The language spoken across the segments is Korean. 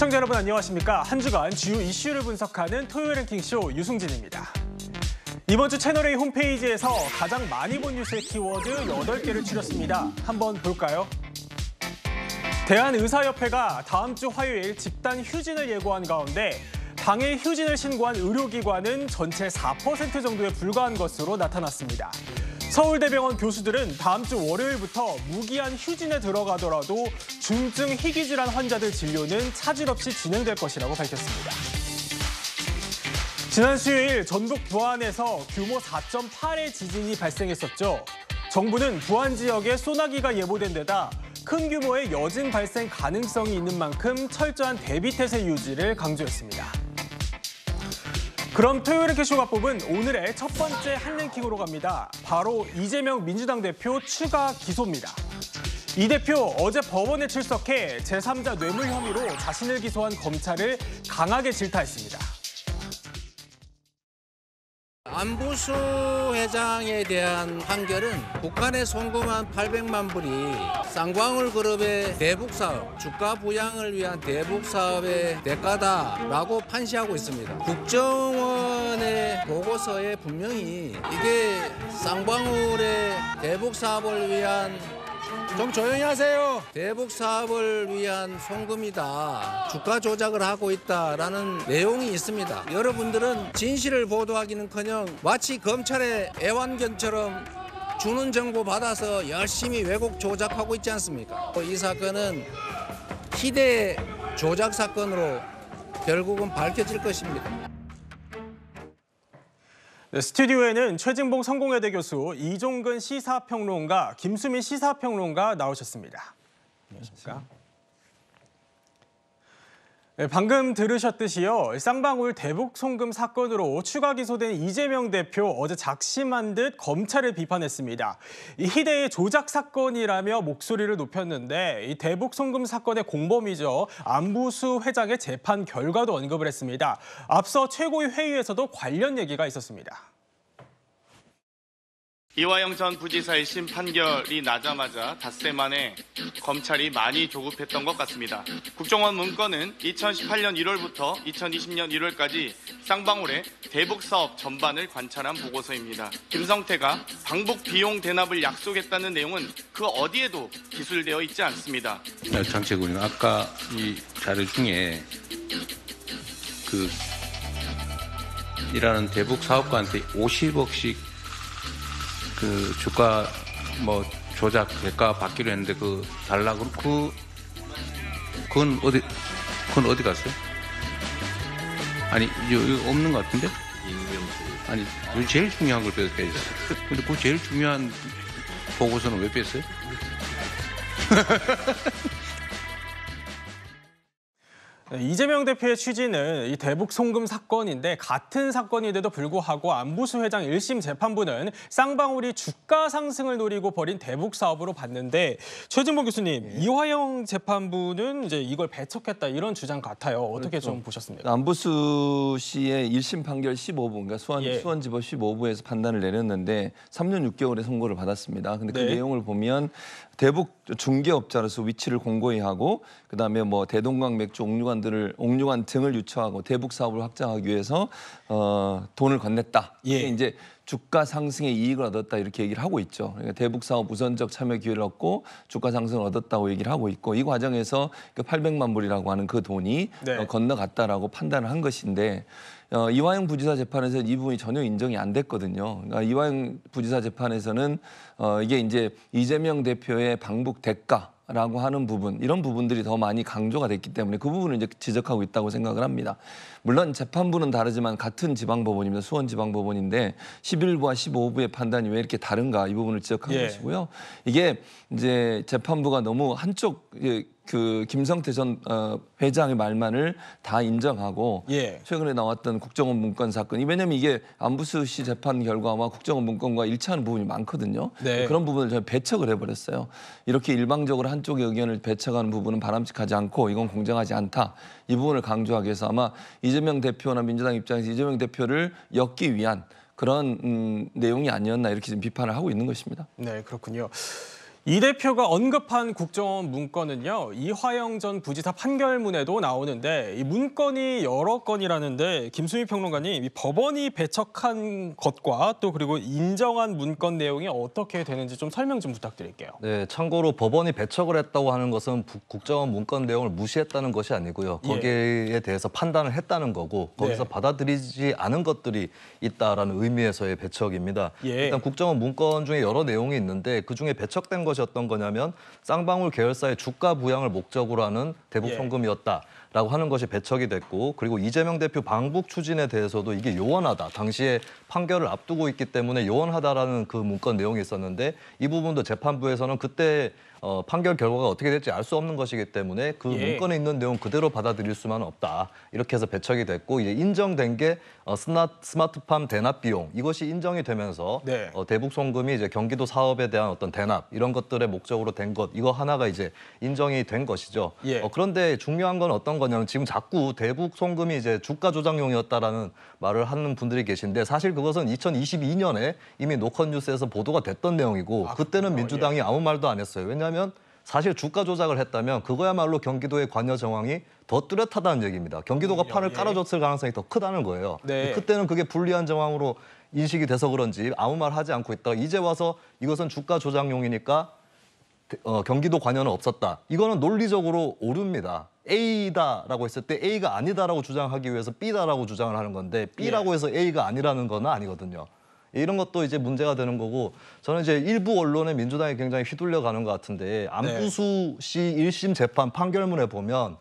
시청자 여러분 안녕하십니까? 한 주간 주요 이슈를 분석하는 토요일 랭킹쇼 유승진입니다. 이번 주 채널A 홈페이지에서 가장 많이 본 뉴스의 키워드 8개를 추렸습니다. 한번 볼까요? 대한의사협회가 다음 주 화요일 집단 휴진을 예고한 가운데 당의 휴진을 신고한 의료기관은 전체 4% 정도에 불과한 것으로 나타났습니다. 서울대병원 교수들은 다음 주 월요일부터 무기한 휴진에 들어가더라도 중증 희귀질환 환자들 진료는 차질 없이 진행될 것이라고 밝혔습니다. 지난 수요일 전북 부안에서 규모 4.8의 지진이 발생했었죠. 정부는 부안 지역에 소나기가 예보된 데다 큰 규모의 여진 발생 가능성이 있는 만큼 철저한 대비태세 유지를 강조했습니다. 그럼 토요일의 캐쇼가 뽑은 오늘의 첫 번째 한랭킹으로 갑니다. 바로 이재명 민주당 대표 추가 기소입니다. 이 대표 어제 법원에 출석해 제3자 뇌물 혐의로 자신을 기소한 검찰을 강하게 질타했습니다. 안보수 회장에 대한 판결은 북한에 송금한 800만 불이 쌍광울 그룹의 대북 사업, 주가 부양을 위한 대북 사업의 대가다라고 판시하고 있습니다. 국정원의 보고서에 분명히 이게 쌍광울의 대북 사업을 위한 좀 조용히 하세요. 대북 사업을 위한 송금이다. 주가 조작을 하고 있다라는 내용이 있습니다. 여러분들은 진실을 보도하기는커녕 마치 검찰의 애완견처럼 주는 정보 받아서 열심히 왜곡 조작하고 있지 않습니까? 이 사건은 희대의 조작 사건으로 결국은 밝혀질 것입니다. 네, 스튜디오에는 최진봉 성공회대 교수, 이종근 시사평론가, 김수민 시사평론가 나오셨습니다. 안녕하십니까? 네, 방금 들으셨듯이요. 쌍방울 대북 송금 사건으로 추가 기소된 이재명 대표 어제 작심한 듯 검찰을 비판했습니다. 이 희대의 조작 사건이라며 목소리를 높였는데 이 대북 송금 사건의 공범이죠. 안부수 회장의 재판 결과도 언급을 했습니다. 앞서 최고위 회의에서도 관련 얘기가 있었습니다. 이화영 전 부지사의 심 판결이 나자마자 닷새 만에 검찰이 많이 조급했던 것 같습니다. 국정원 문건은 2018년 1월부터 2020년 1월까지 쌍방울의 대북 사업 전반을 관찰한 보고서입니다. 김성태가 방북 비용 대납을 약속했다는 내용은 그 어디에도 기술되어 있지 않습니다. 네, 장채구님 아까 이 자료 중에 그 이라는 대북 사업가한테 50억씩 그 주가 뭐 조작 대가 받기로 했는데 그 달라고 그 그건 어디 그건 어디 갔어요? 아니 이 없는 것 같은데? 아니 요 제일 중요한 걸 뺐어요. 근데 그 제일 중요한 보고서는 왜 뺐어요? 이재명 대표의 취지는 이 대북 송금 사건인데 같은 사건인데도 불구하고 안보수 회장 1심 재판부는 쌍방울이 주가 상승을 노리고 벌인 대북 사업으로 봤는데 최진봉 교수님 네. 이화영 재판부는 이제 이걸 배척했다 이런 주장 같아요. 어떻게 그렇죠. 좀 보셨습니까? 안보수 씨의 1심 판결 15부 그러니까 수원 예. 수원지법 15부에서 판단을 내렸는데 3년 6개월의 선고를 받았습니다. 근데 그 네. 내용을 보면 대북 중개업자로서 위치를 공고히 하고 그다음에 뭐 대동강 맥주 옥류관 공원들을 옥류관 등을 유치하고 대북 사업을 확장하기 위해서 어, 돈을 건넸다. 예. 이제 주가 상승의 이익을 얻었다 이렇게 얘기를 하고 있죠. 그러니까 대북 사업 우선적 참여 기회를 얻고 주가 상승을 얻었다고 얘기를 하고 있고 이 과정에서 그 그러니까 800만 불이라고 하는 그 돈이 네. 어, 건너갔다라고 판단을 한 것인데 어, 이화영 부지사 재판에서 이 부분이 전혀 인정이 안 됐거든요. 그러니까 이화영 부지사 재판에서는 어, 이게 이제 이재명 대표의 방북 대가 라고 하는 부분 이런 부분들이 더 많이 강조가 됐기 때문에 그 부분을 이제 지적하고 있다고 생각을 합니다. 물론 재판부는 다르지만 같은 지방법원입니다. 수원지방법원인데 11부와 15부의 판단이 왜 이렇게 다른가 이 부분을 지적한 예. 것이고요. 이게 이제 재판부가 너무 한쪽 그 김성태 전 어, 회장의 말만을 다 인정하고 예. 최근에 나왔던 국정원 문건 사건이 왜냐면 이게 안부수 씨 재판 결과와 국정원 문건과 일치하는 부분이 많거든요. 네. 그런 부분을 저희 배척을 해버렸어요. 이렇게 일방적으로 한쪽의 의견을 배척하는 부분은 바람직하지 않고 이건 공정하지 않다. 이 부분을 강조하기 위해서 아마 이재명 대표나 민주당 입장에서 이재명 대표를 엮기 위한 그런 음, 내용이 아니었나 이렇게 지금 비판을 하고 있는 것입니다. 네, 그렇군요. 이 대표가 언급한 국정원 문건은요. 이화영 전 부지사 판결문에도 나오는데 이 문건이 여러 건이라는데 김수미 평론가님 이 법원이 배척한 것과 또 그리고 인정한 문건 내용이 어떻게 되는지 좀 설명 좀 부탁드릴게요. 네, 참고로 법원이 배척을 했다고 하는 것은 부- 국정원 문건 내용을 무시했다는 것이 아니고요. 예. 거기에 대해서 판단을 했다는 거고 거기서 네. 받아들이지 않은 것들이 있다라는 의미에서의 배척입니다. 예. 일단 국정원 문건 중에 여러 내용이 있는데 그 중에 배척된 것 것이었던 거냐면 쌍방울 계열사의 주가 부양을 목적으로 하는 대북 예. 송금이었다라고 하는 것이 배척이 됐고 그리고 이재명 대표 방북 추진에 대해서도 이게 요원하다. 당시에 판결을 앞두고 있기 때문에 요원하다라는 그 문건 내용이 있었는데 이 부분도 재판부에서는 그때 어, 판결 결과가 어떻게 될지 알 수 없는 것이기 때문에 그 예. 문건에 있는 내용 그대로 받아들일 수만은 없다. 이렇게 해서 배척이 됐고 이제 인정된 게 어, 스마트팜 대납 비용 이것이 인정이 되면서 네. 어, 대북 송금이 이제 경기도 사업에 대한 어떤 대납 이런 것들의 목적으로 된 것 이거 하나가 이제 인정이 된 것이죠. 예. 어, 그런데 중요한 건 어떤 거냐면 지금 자꾸 대북 송금이 이제 주가 조작용이었다라는 말을 하는 분들이 계신데 사실 그것은 2022년에 이미 노컷뉴스에서 보도가 됐던 내용이고 아, 그때는 민주당이 예. 아무 말도 안 했어요. 왜냐하면 사실 주가 조작을 했다면 그거야말로 경기도의 관여 정황이 더 뚜렷하다는 얘기입니다. 경기도가 음, 판을 예. 깔아줬을 가능성이 더 크다는 거예요. 네. 그때는 그게 불리한 정황으로 인식이 돼서 그런지 아무 말 하지 않고 있다. 가 이제 와서 이것은 주가 조작용이니까 그, 어, 경기도 관여는 없었다. 이거는 논리적으로 오릅니다. A다라고 했을 때 A가 아니다라고 주장하기 위해서 B다라고 주장을 하는 건데 B라고 예. 해서 A가 아니라는 건 아니거든요. 이런 것도 이제 문제가 되는 거고 저는 이제 일부 언론에 민주당이 굉장히 휘둘려 가는 것 같은데 안부수 씨 1심 재판 판결문에 보면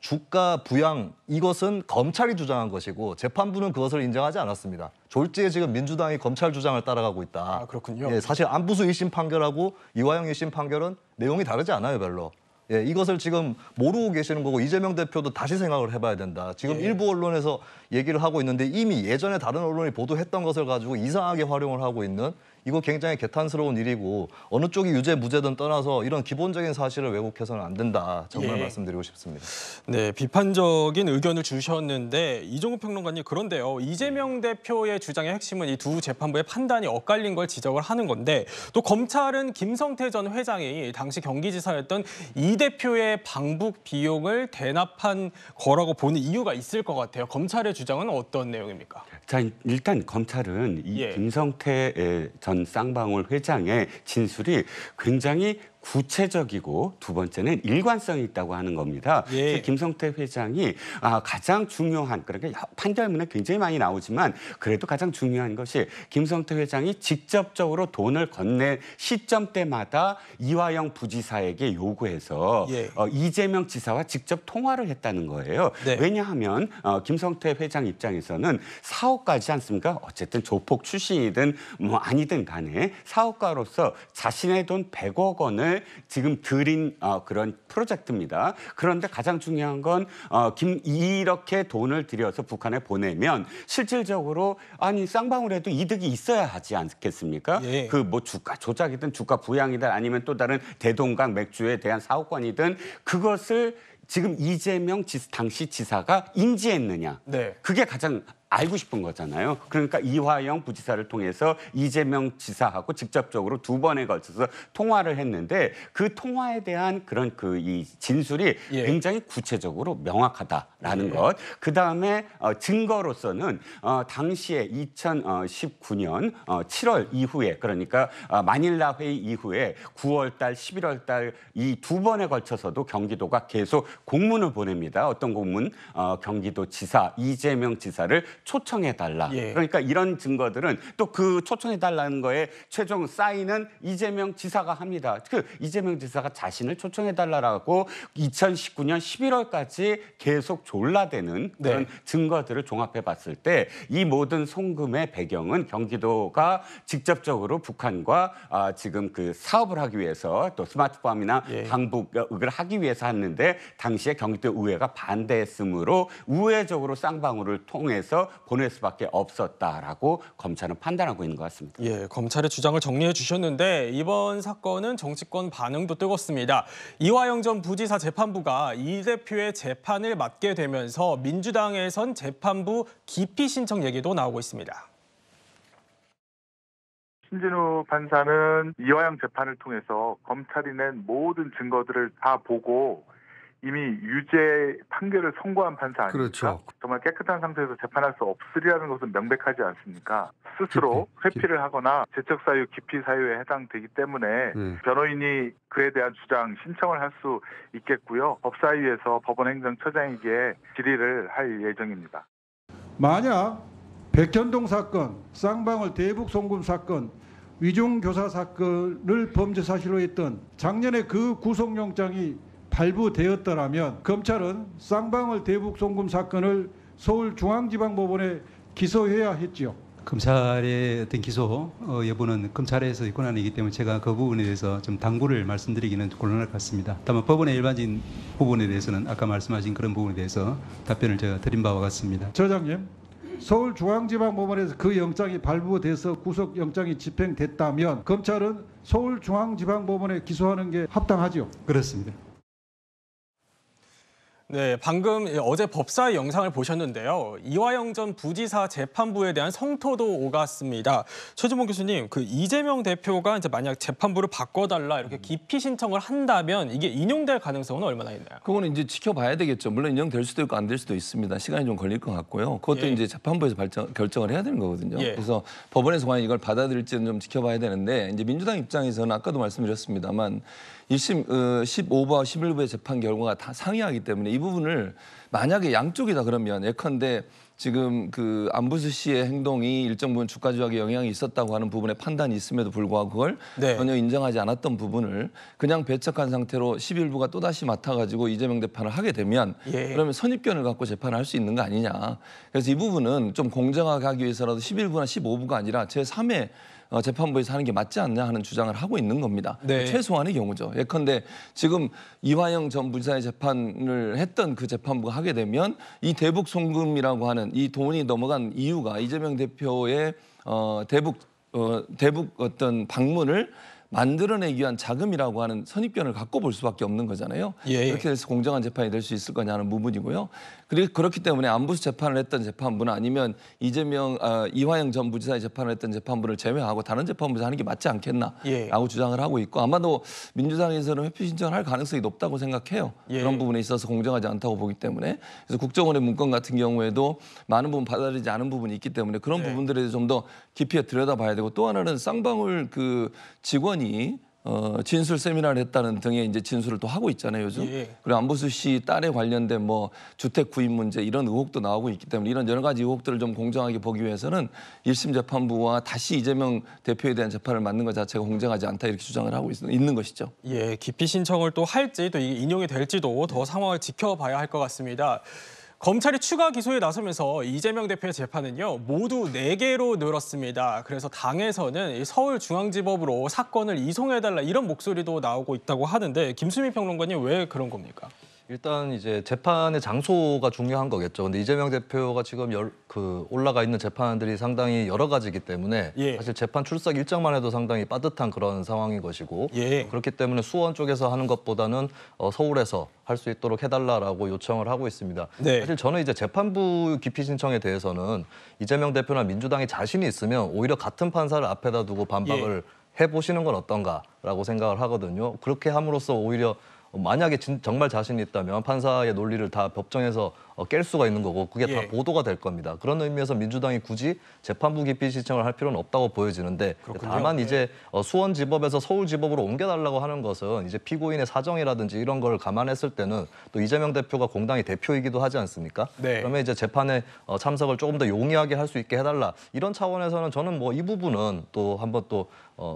주가 부양 이것은 검찰이 주장한 것이고 재판부는 그것을 인정하지 않았습니다. 졸지에 지금 민주당이 검찰 주장을 따라가고 있다. 아, 그렇군요. 예, 사실 안부수 1심 판결하고 이화영 1심 판결은 내용이 다르지 않아요, 별로. 예, 이것을 지금 모르고 계시는 거고 이재명 대표도 다시 생각을 해봐야 된다. 지금 예. 일부 언론에서 얘기를 하고 있는데 이미 예전에 다른 언론이 보도했던 것을 가지고 이상하게 활용을 하고 있는 이거 굉장히 개탄스러운 일이고 어느 쪽이 유죄 무죄든 떠나서 이런 기본적인 사실을 왜곡해서는 안 된다. 정말 예. 말씀드리고 싶습니다. 네, 비판적인 의견을 주셨는데 이종욱 평론가님 그런데요. 이재명 대표의 주장의 핵심은 이 두 재판부의 판단이 엇갈린 걸 지적을 하는 건데 또 검찰은 김성태 전 회장이 당시 경기지사였던 이 대표의 방북 비용을 대납한 거라고 보는 이유가 있을 것 같아요. 검찰의 주장은 어떤 내용입니까? 자, 일단 검찰은 이 예. 김성태 의전 쌍방울 회장의 진술이 굉장히 구체적이고 두 번째는 일관성이 있다고 하는 겁니다. 예. 김성태 회장이 아, 가장 중요한 그러니까 판결문에 굉장히 많이 나오지만 그래도 가장 중요한 것이 김성태 회장이 직접적으로 돈을 건넨 시점 때마다 이화영 부지사에게 요구해서 예. 어, 이재명 지사와 직접 통화를 했다는 거예요. 네. 왜냐하면 어, 김성태 회장 입장에서는 사업가지 않습니까? 어쨌든 조폭 출신이든 뭐 아니든 간에 사업가로서 자신의 돈 100억 원을 지금 드린 어, 그런 프로젝트입니다. 그런데 가장 중요한 건 어, 김, 이렇게 돈을 들여서 북한에 보내면 실질적으로 아니 쌍방울에도 이득이 있어야 하지 않겠습니까? 예. 그뭐 주가 조작이든 주가 부양이든 아니면 또 다른 대동강 맥주에 대한 사업권이든 그것을 지금 이재명 지, 당시 지사가 인지했느냐. 네. 그게 가장 알고 싶은 거잖아요. 그러니까 이화영 부지사를 통해서 이재명 지사하고 직접적으로 두 번에 걸쳐서 통화를 했는데 그 통화에 대한 그런 그 이 진술이 예. 굉장히 구체적으로 명확하다라는 예. 것. 그 다음에 어, 증거로서는 어, 당시에 2019년 어, 7월 이후에 그러니까 어, 마닐라 회의 이후에 9월달, 11월달 이 두 번에 걸쳐서도 경기도가 계속 공문을 보냅니다. 어떤 공문? 어, 경기도 지사 이재명 지사를 초청해 달라. 예. 그러니까 이런 증거들은 또 그 초청해 달라는 거에 최종 사인은 이재명 지사가 합니다. 그 이재명 지사가 자신을 초청해 달라라고 2019년 11월까지 계속 졸라대는 네. 그런 네. 증거들을 종합해 봤을 때 이 모든 송금의 배경은 경기도가 직접적으로 북한과 아, 지금 그 사업을 하기 위해서 또 스마트팜이나 예. 방북을 하기 위해서 했는데 당시에 경기도 의회가 반대했으므로 우회적으로 쌍방울을 통해서 보낼 수밖에 없었다라고 검찰은 판단하고 있는 것 같습니다. 예, 검찰의 주장을 정리해 주셨는데 이번 사건은 정치권 반응도 뜨겁습니다. 이화영 전 부지사 재판부가 이 대표의 재판을 맡게 되면서 민주당에선 재판부 기피 신청 얘기도 나오고 있습니다. 신진우 판사는 이화영 재판을 통해서 검찰이 낸 모든 증거들을 다 보고 이미 유죄 판결을 선고한 판사 아니까 그렇죠. 정말 깨끗한 상태에서 재판할 수 없으리라는 것은 명백하지 않습니까? 스스로 깊이, 회피를 깊 하거나 재적 사유 기피 사유에 해당되기 때문에 음. 변호인이 그에 대한 주장 신청을 할 수 있겠고요. 법사위에서 법원행정처장에게 질의를 할 예정입니다. 만약 백현동 사건, 쌍방울 대북 송금 사건, 위중교사 사건을 범죄 사실로 했던 작년에 그 구속영장이 발부되었더라면 검찰은 쌍방울 대북 송금 사건을 서울중앙지방법원에 기소해야 했지요. 검찰의 어떤 기소 어, 여부는 검찰에서의 권한이기 때문에 제가 그 부분에 대해서 좀 당부를 말씀드리기는 곤란할 것 같습니다. 다만 법원의 일반적인 부분에 대해서는 아까 말씀하신 그런 부분에 대해서 답변을 제가 드린 바와 같습니다. 처장님 서울중앙지방법원에서 그 영장이 발부돼서 구속영장이 집행됐다면 검찰은 서울중앙지방법원에 기소하는 게 합당하죠? 그렇습니다. 네, 방금 어제 법사위 영상을 보셨는데요. 이화영 전 부지사 재판부에 대한 성토도 오갔습니다. 최준봉 교수님, 그 이재명 대표가 이제 만약 재판부를 바꿔달라 이렇게 음. 기피 신청을 한다면 이게 인용될 가능성은 얼마나 있나요? 그거는 이제 지켜봐야 되겠죠. 물론 인용될 수도 있고 안 될 수도 있습니다. 시간이 좀 걸릴 것 같고요. 그것도 예. 이제 재판부에서 발전, 결정을 해야 되는 거거든요. 예. 그래서 법원에서 과연 이걸 받아들일지는 좀 지켜봐야 되는데 이제 민주당 입장에서는 아까도 말씀드렸습니다만 1심 어, 15부와 11부의 재판 결과가 다 상이하기 때문에 이 부분을 만약에 양쪽이다 그러면 예컨대 지금 그 안부수 씨의 행동이 일정 부분 주가 조작에 영향이 있었다고 하는 부분에 판단이 있음에도 불구하고 그걸 네. 전혀 인정하지 않았던 부분을 그냥 배척한 상태로 11부가 또다시 맡아가지고 이재명 대판을 하게 되면 예. 그러면 선입견을 갖고 재판을 할 수 있는 거 아니냐. 그래서 이 부분은 좀 공정하게 하기 위해서라도 11부나 15부가 아니라 제3의 어, 재판부에서 하는 게 맞지 않냐 하는 주장을 하고 있는 겁니다. 네. 최소한의 경우죠. 예컨대 지금 이화영 전 부지사의 재판을 했던 그 재판부가 하게 되면 이 대북 송금이라고 하는 이 돈이 넘어간 이유가 이재명 대표의 어, 대북 어, 대북 어떤 방문을 만들어내기 위한 자금이라고 하는 선입견을 갖고 볼 수밖에 없는 거잖아요. 예. 이렇게 예. 해서 공정한 재판이 될 수 있을 거냐 는 부분이고요. 그리고 그렇기 때문에 안부수 재판을 했던 재판부나 아니면 이재명 아, 이화영 전 부지사의 재판을 했던 재판부를 제외하고 다른 재판부에서 하는 게 맞지 않겠나라고 예. 주장을 하고 있고 아마도 민주당에서는 회피 신청을 할 가능성이 높다고 생각해요. 예. 그런 부분에 있어서 공정하지 않다고 보기 때문에 그래서 국정원의 문건 같은 경우에도 많은 부분 받아들이지 않은 부분이 있기 때문에 그런 네. 부분들에 대해서 좀 더 깊이 들여다봐야 되고 또 하나는 쌍방울 그 직원이 어, 진술 세미나를 했다는 등의 이제 진술을 또 하고 있잖아요 요즘. 예, 예. 그리고 안보수 씨 딸에 관련된 뭐 주택 구입 문제 이런 의혹도 나오고 있기 때문에 이런 여러 가지 의혹들을 좀 공정하게 보기 위해서는 1심 재판부와 다시 이재명 대표에 대한 재판을 맡는 것 자체가 공정하지 않다 이렇게 주장을 하고 있, 는 것이죠. 예, 기피 신청을 또 할지 또 인용이 될지도 더 상황을 지켜봐야 할 것 같습니다. 검찰이 추가 기소에 나서면서 이재명 대표의 재판은요 모두 4개로 늘었습니다. 그래서 당에서는 서울중앙지법으로 사건을 이송해달라 이런 목소리도 나오고 있다고 하는데 김수미 평론가님 왜 그런 겁니까? 일단 이제 재판의 장소가 중요한 거겠죠. 근데 이재명 대표가 지금 열, 그 올라가 있는 재판들이 상당히 여러 가지이기 때문에 예. 사실 재판 출석 일정만 해도 상당히 빠듯한 그런 상황인 것이고 예. 그렇기 때문에 수원 쪽에서 하는 것보다는 어, 서울에서 할 수 있도록 해달라라고 요청을 하고 있습니다. 네. 사실 저는 이제 재판부 기피 신청에 대해서는 이재명 대표나 민주당이 자신이 있으면 오히려 같은 판사를 앞에다 두고 반박을 예. 해보시는 건 어떤가라고 생각을 하거든요. 그렇게 함으로써 오히려 만약에 진, 정말 자신 있다면 판사의 논리를 다 법정에서 어, 깰 수가 있는 거고 그게 다 예. 보도가 될 겁니다. 그런 의미에서 민주당이 굳이 재판부 기피 신청을 할 필요는 없다고 보여지는데 그렇군요. 다만 예. 이제 어, 수원지법에서 서울지법으로 옮겨달라고 하는 것은 이제 피고인의 사정이라든지 이런 걸 감안했을 때는 또 이재명 대표가 공당의 대표이기도 하지 않습니까? 네. 그러면 이제 재판에 어, 참석을 조금 더 용이하게 할 수 있게 해달라 이런 차원에서는 저는 뭐 이 부분은 또 한번 또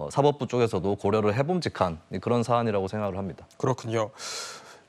사법부 쪽에서도 고려를 해봄직한 그런 사안이라고 생각을 합니다. 그렇군요.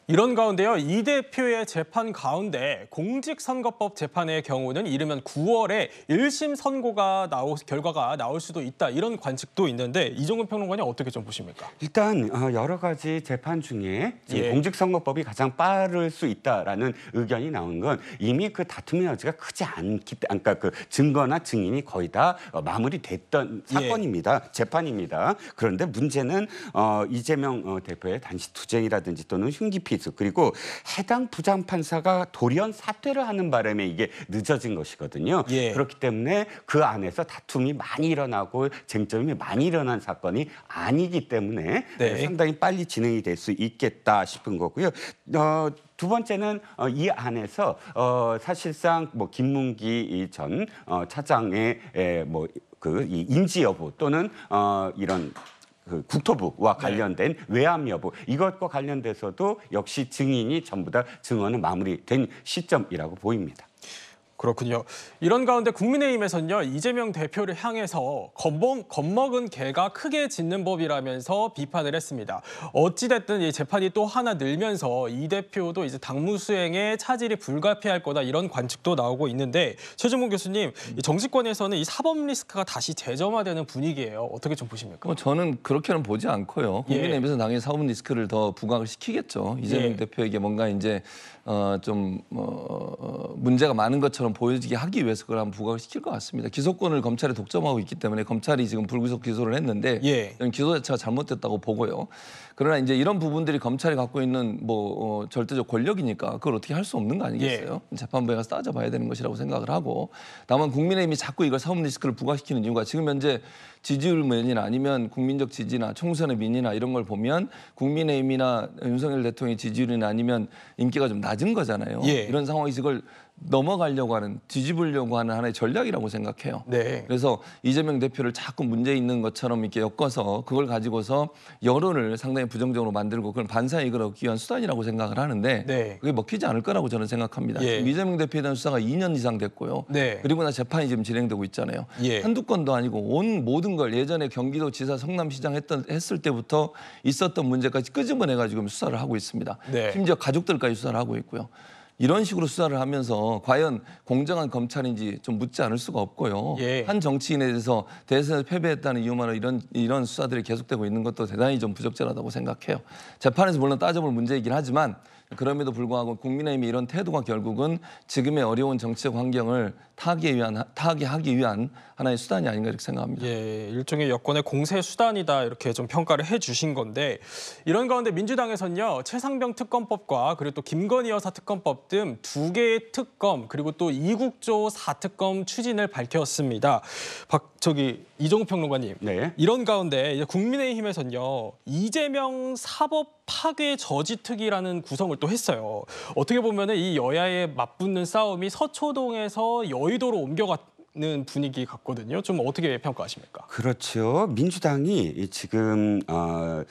이런 가운데요. 이 대표의 재판 가운데 공직선거법 재판의 경우는 이르면 9월에 1심 선고가 나올 결과가 나올 수도 있다. 이런 관측도 있는데 이종근 평론가님 어떻게 좀 보십니까? 일단 어, 여러 가지 재판 중에 예. 공직선거법이 가장 빠를 수 있다라는 의견이 나온 건 이미 그 다툼의 여지가 크지 않기 때문 아, 그러니까 그 증거나 증인이 거의 다 어, 마무리됐던 예. 사건입니다. 예. 재판입니다. 그런데 문제는 어, 이재명 어, 대표의 단식 투쟁이라든지 또는 흉기피 케이스 그리고 해당 부장판사가 돌연 사퇴를 하는 바람에 이게 늦어진 것이거든요. 예. 그렇기 때문에 그 안에서 다툼이 많이 일어나고 쟁점이 많이 일어난 사건이 아니기 때문에 네. 상당히 빨리 진행이 될 수 있겠다 싶은 거고요. 어, 두 번째는 어, 이 안에서 어, 사실상 뭐 김문기 전 어, 차장의 에, 뭐 그, 이 인지 여부 또는, 어, 이런 그 국토부와 네. 관련된 네. 외압 여부 이것과 관련돼서도 역시 증인이 전부 다 증언은 마무리된 시점이라고 보입니다. 그렇군요. 이런 가운데 국민의힘에서는요 이재명 대표를 향해서 겁먹, 겁먹은 개가 크게 짖는 법이라면서 비판을 했습니다. 어찌됐든 이 재판이 또 하나 늘면서 이 대표도 이제 당무 수행에 차질이 불가피할 거다 이런 관측도 나오고 있는데 최준봉 교수님 이 정치권에서는 이 사법 리스크가 다시 재점화되는 분위기예요. 어떻게 좀 보십니까? 뭐 저는 그렇게는 보지 않고요. 예. 국민의힘에서 당연히 사법 리스크를 더 부각을 시키겠죠. 이재명 예. 대표에게 뭔가 이제 어, 좀 어, 어, 문제가 많은 것처럼 보여지게 하기 위해서 그걸 한번 부각을 시킬 것 같습니다. 기소권을 검찰이 독점하고 있기 때문에 검찰이 지금 불구속 기소를 했는데 예. 기소 자체가 잘못됐다고 보고요. 그러나 이제 이런 부분들이 검찰이 갖고 있는 뭐 어, 절대적 권력이니까 그걸 어떻게 할 수 없는 거 아니겠어요? 예. 재판부에 가서 따져봐야 되는 것이라고 생각을 하고 다만 국민의힘이 자꾸 이걸 사법 리스크를 부각시키는 이유가 지금 현재 지지율 면이나 아니면 국민적 지지나 총선의 민이나 이런 걸 보면 국민의힘이나 윤석열 대통령의 지지율이나 아니면 인기가 좀 낮은 거잖아요. 예. 이런 상황에서 이걸 넘어가려고 하는 뒤집으려고 하는 하나의 전략이라고 생각해요. 네. 그래서 이재명 대표를 자꾸 문제 있는 것처럼 이렇게 엮어서 그걸 가지고서 여론을 상당히 부정적으로 만들고 그런 반사에 이끌어기 위한 수단이라고 생각을 하는데 네. 그게 먹히지 않을 거라고 저는 생각합니다. 예. 지금 이재명 대표에 대한 수사가 2년 이상 됐고요. 네. 그리고 나 재판이 지금 진행되고 있잖아요. 예. 한두 건도 아니고 온 모든 걸 예전에 경기도 지사 성남시장 했던 했을 때부터 있었던 문제까지 끄집어내 가지고 수사를 하고 있습니다. 네. 심지어 가족들까지 수사를 하고 있고요. 이런 식으로 수사를 하면서 과연 공정한 검찰인지 좀 묻지 않을 수가 없고요. 예. 한 정치인에 대해서 대선에서 패배했다는 이유만으로 이런 이런 수사들이 계속되고 있는 것도 대단히 좀 부적절하다고 생각해요. 재판에서 물론 따져볼 문제이긴 하지만 그럼에도 불구하고 국민의힘의 이런 태도가 결국은 지금의 어려운 정치적 환경을 타하기 위한 타하기 위한 하나의 수단이 아닌가 이렇게 생각합니다. 예, 일종의 여권의 공세 수단이다 이렇게 좀 평가를 해주신 건데 이런 가운데 민주당에서는요 최상병 특검법과 그리고 또 김건희 여사 특검법 특검두 개의 특검 그리고 또 이국조 사특검 추진을 밝혔습니다. 박 저기 이종우 평론가님. 네. 이런 가운데 이제 국민의힘에서는요. 이재명 사법 파괴 저지특위라는 구성을 또 했어요. 어떻게 보면 이 여야의 맞붙는 싸움이 서초동에서 여의도로 옮겨갔 는 분위기 같거든요. 좀 어떻게 평가하십니까? 그렇죠. 민주당이 지금 어,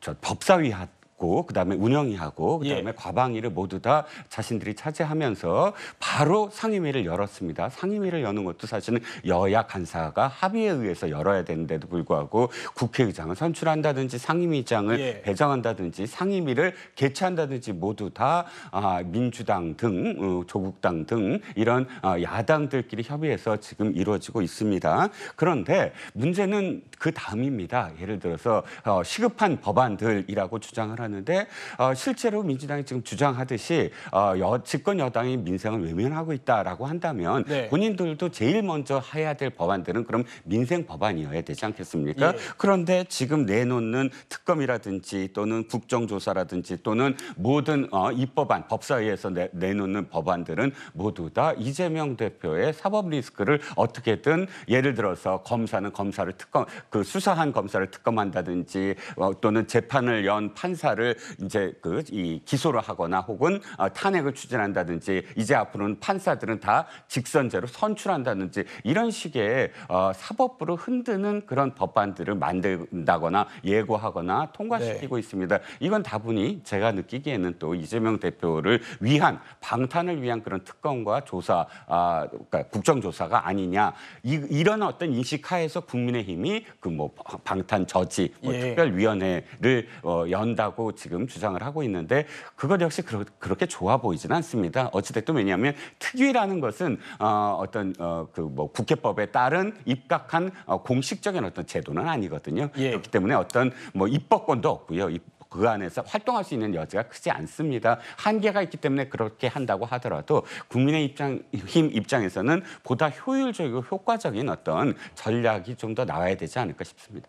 저 법사위 잡고 그다음에 운영이 하고 그다음에 예. 과방위를 모두 다 자신들이 차지하면서 바로 상임위를 열었습니다. 상임위를 여는 것도 사실은 여야 간사가 합의에 의해서 열어야 되는데도 불구하고 국회의장을 선출한다든지 상임위장을 예. 배정한다든지 상임위를 개최한다든지 모두 다 아, 민주당 등 어, 조국당 등 이런 아, 야당들끼리 협의해서 지금 이루어지고 있습니다. 그런데 문제는 그 다음입니다. 예를 들어서 어, 시급한 법안들이라고 주장을 하. 하는데 어, 실제로 민주당이 지금 주장하듯이 어, 여, 집권 여당이 민생을 외면하고 있다라고 한다면 네. 본인들도 제일 먼저 해야 될 법안들은 그럼 민생 법안이어야 되지 않겠습니까? 예. 그런데 지금 내놓는 특검이라든지 또는 국정조사라든지 또는 모든 어, 입법안 법사위에서 내, 내놓는 법안들은 모두 다 이재명 대표의 사법 리스크를 어떻게든 예를 들어서 검사는 검사를 특검 그 수사한 검사를 특검한다든지 어, 또는 재판을 연 판사를 검사를 이제 그 이 기소를 하거나 혹은 아, 탄핵을 추진한다든지 이제 앞으로는 판사들은 다 직선제로 선출한다든지 이런 식의 어, 사법부를 흔드는 그런 법안들을 만든다거나 예고하거나 통과시키고 네. 있습니다. 이건 다분히 제가 느끼기에는 또 이재명 대표를 위한 방탄을 위한 그런 특검과 조사, 아, 그러니까 국정조사가 아니냐 이, 이런 어떤 인식하에서 국민의힘이 그 뭐 방탄 저지 뭐 예. 특별위원회를 어, 연다고 지금 주장을 하고 있는데 그것 역시 그러, 그렇게 좋아 보이진 않습니다. 어찌됐든 왜냐하면 특위라는 것은 어, 어떤 어, 그 뭐 국회법에 따른 입각한 어, 공식적인 어떤 제도는 아니거든요. 예. 그렇기 때문에 어떤 뭐 입법권도 없고요. 입, 그 안에서 활동할 수 있는 여지가 크지 않습니다. 한계가 있기 때문에 그렇게 한다고 하더라도 국민의 입장 힘 입장에서는 보다 효율적이고 효과적인 어떤 전략이 좀 더 나와야 되지 않을까 싶습니다.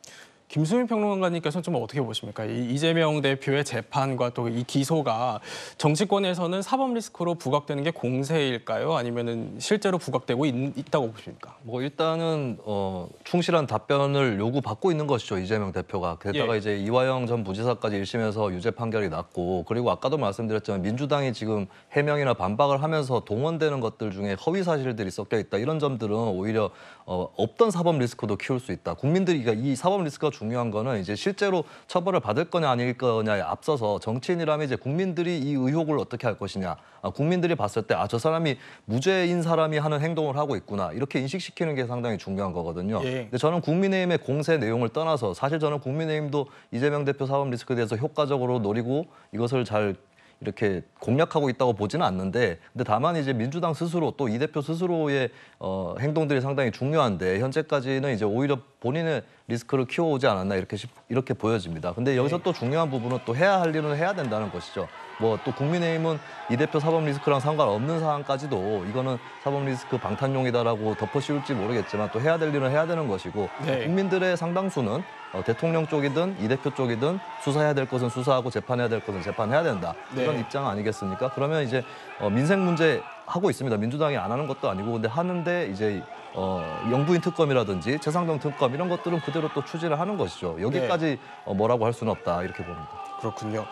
김수민 평론가님께서는 좀 어떻게 보십니까? 이재명 대표의 재판과 또 이 기소가 정치권에서는 사법 리스크로 부각되는 게 공세일까요? 아니면 실제로 부각되고 있, 다고 보십니까? 뭐 일단은 어, 충실한 답변을 요구받고 있는 것이죠 이재명 대표가. 게다가 예. 이제 이화영 전 부지사까지 1심에서 유죄 판결이 났고 그리고 아까도 말씀드렸지만 민주당이 지금 해명이나 반박을 하면서 동원되는 것들 중에 허위 사실들이 섞여 있다 이런 점들은 오히려 어, 없던 사법 리스크도 키울 수 있다. 국민들이 그러니까 이 사법 리스크가 중요한 거는 이제 실제로 처벌을 받을 거냐 아닐 거냐에 앞서서 정치인이라면 이제 국민들이 이 의혹을 어떻게 할 것이냐 아, 국민들이 봤을 때 아 저 사람이 무죄인 사람이 하는 행동을 하고 있구나 이렇게 인식시키는 게 상당히 중요한 거거든요. 예. 근데 저는 국민의힘의 공세 내용을 떠나서 사실 저는 국민의힘도 이재명 대표 사법 리스크에 대해서 효과적으로 노리고 이것을 잘 이렇게 공략하고 있다고 보지는 않는데 근데 다만 이제 민주당 스스로 또 이 대표 스스로의 어, 행동들이 상당히 중요한데 현재까지는 이제 오히려 본인의 리스크를 키워오지 않았나 이렇게 이렇게 보여집니다. 근데 여기서 네. 또 중요한 부분은 또 해야 할 일은 해야 된다는 것이죠. 뭐또 국민의힘은 이 대표 사법 리스크랑 상관없는 사안까지도 이거는 사법 리스크 방탄용이다라고 덮어씌울지 모르겠지만 또 해야 될 일은 해야 되는 것이고 네. 국민들의 상당수는 어, 대통령 쪽이든 이 대표 쪽이든 수사해야 될 것은 수사하고 재판해야 될 것은 재판해야 된다 네. 이런 입장 아니겠습니까? 그러면 이제 어, 민생 문제 하고 있습니다. 민주당이 안 하는 것도 아니고 근데 하는데 이제 어, 영부인 특검이라든지 재상정 특검 이런 것들은 그대로 또 추진을 하는 것이죠. 여기까지 네. 어, 뭐라고 할 수는 없다 이렇게 봅니다. 그렇군요.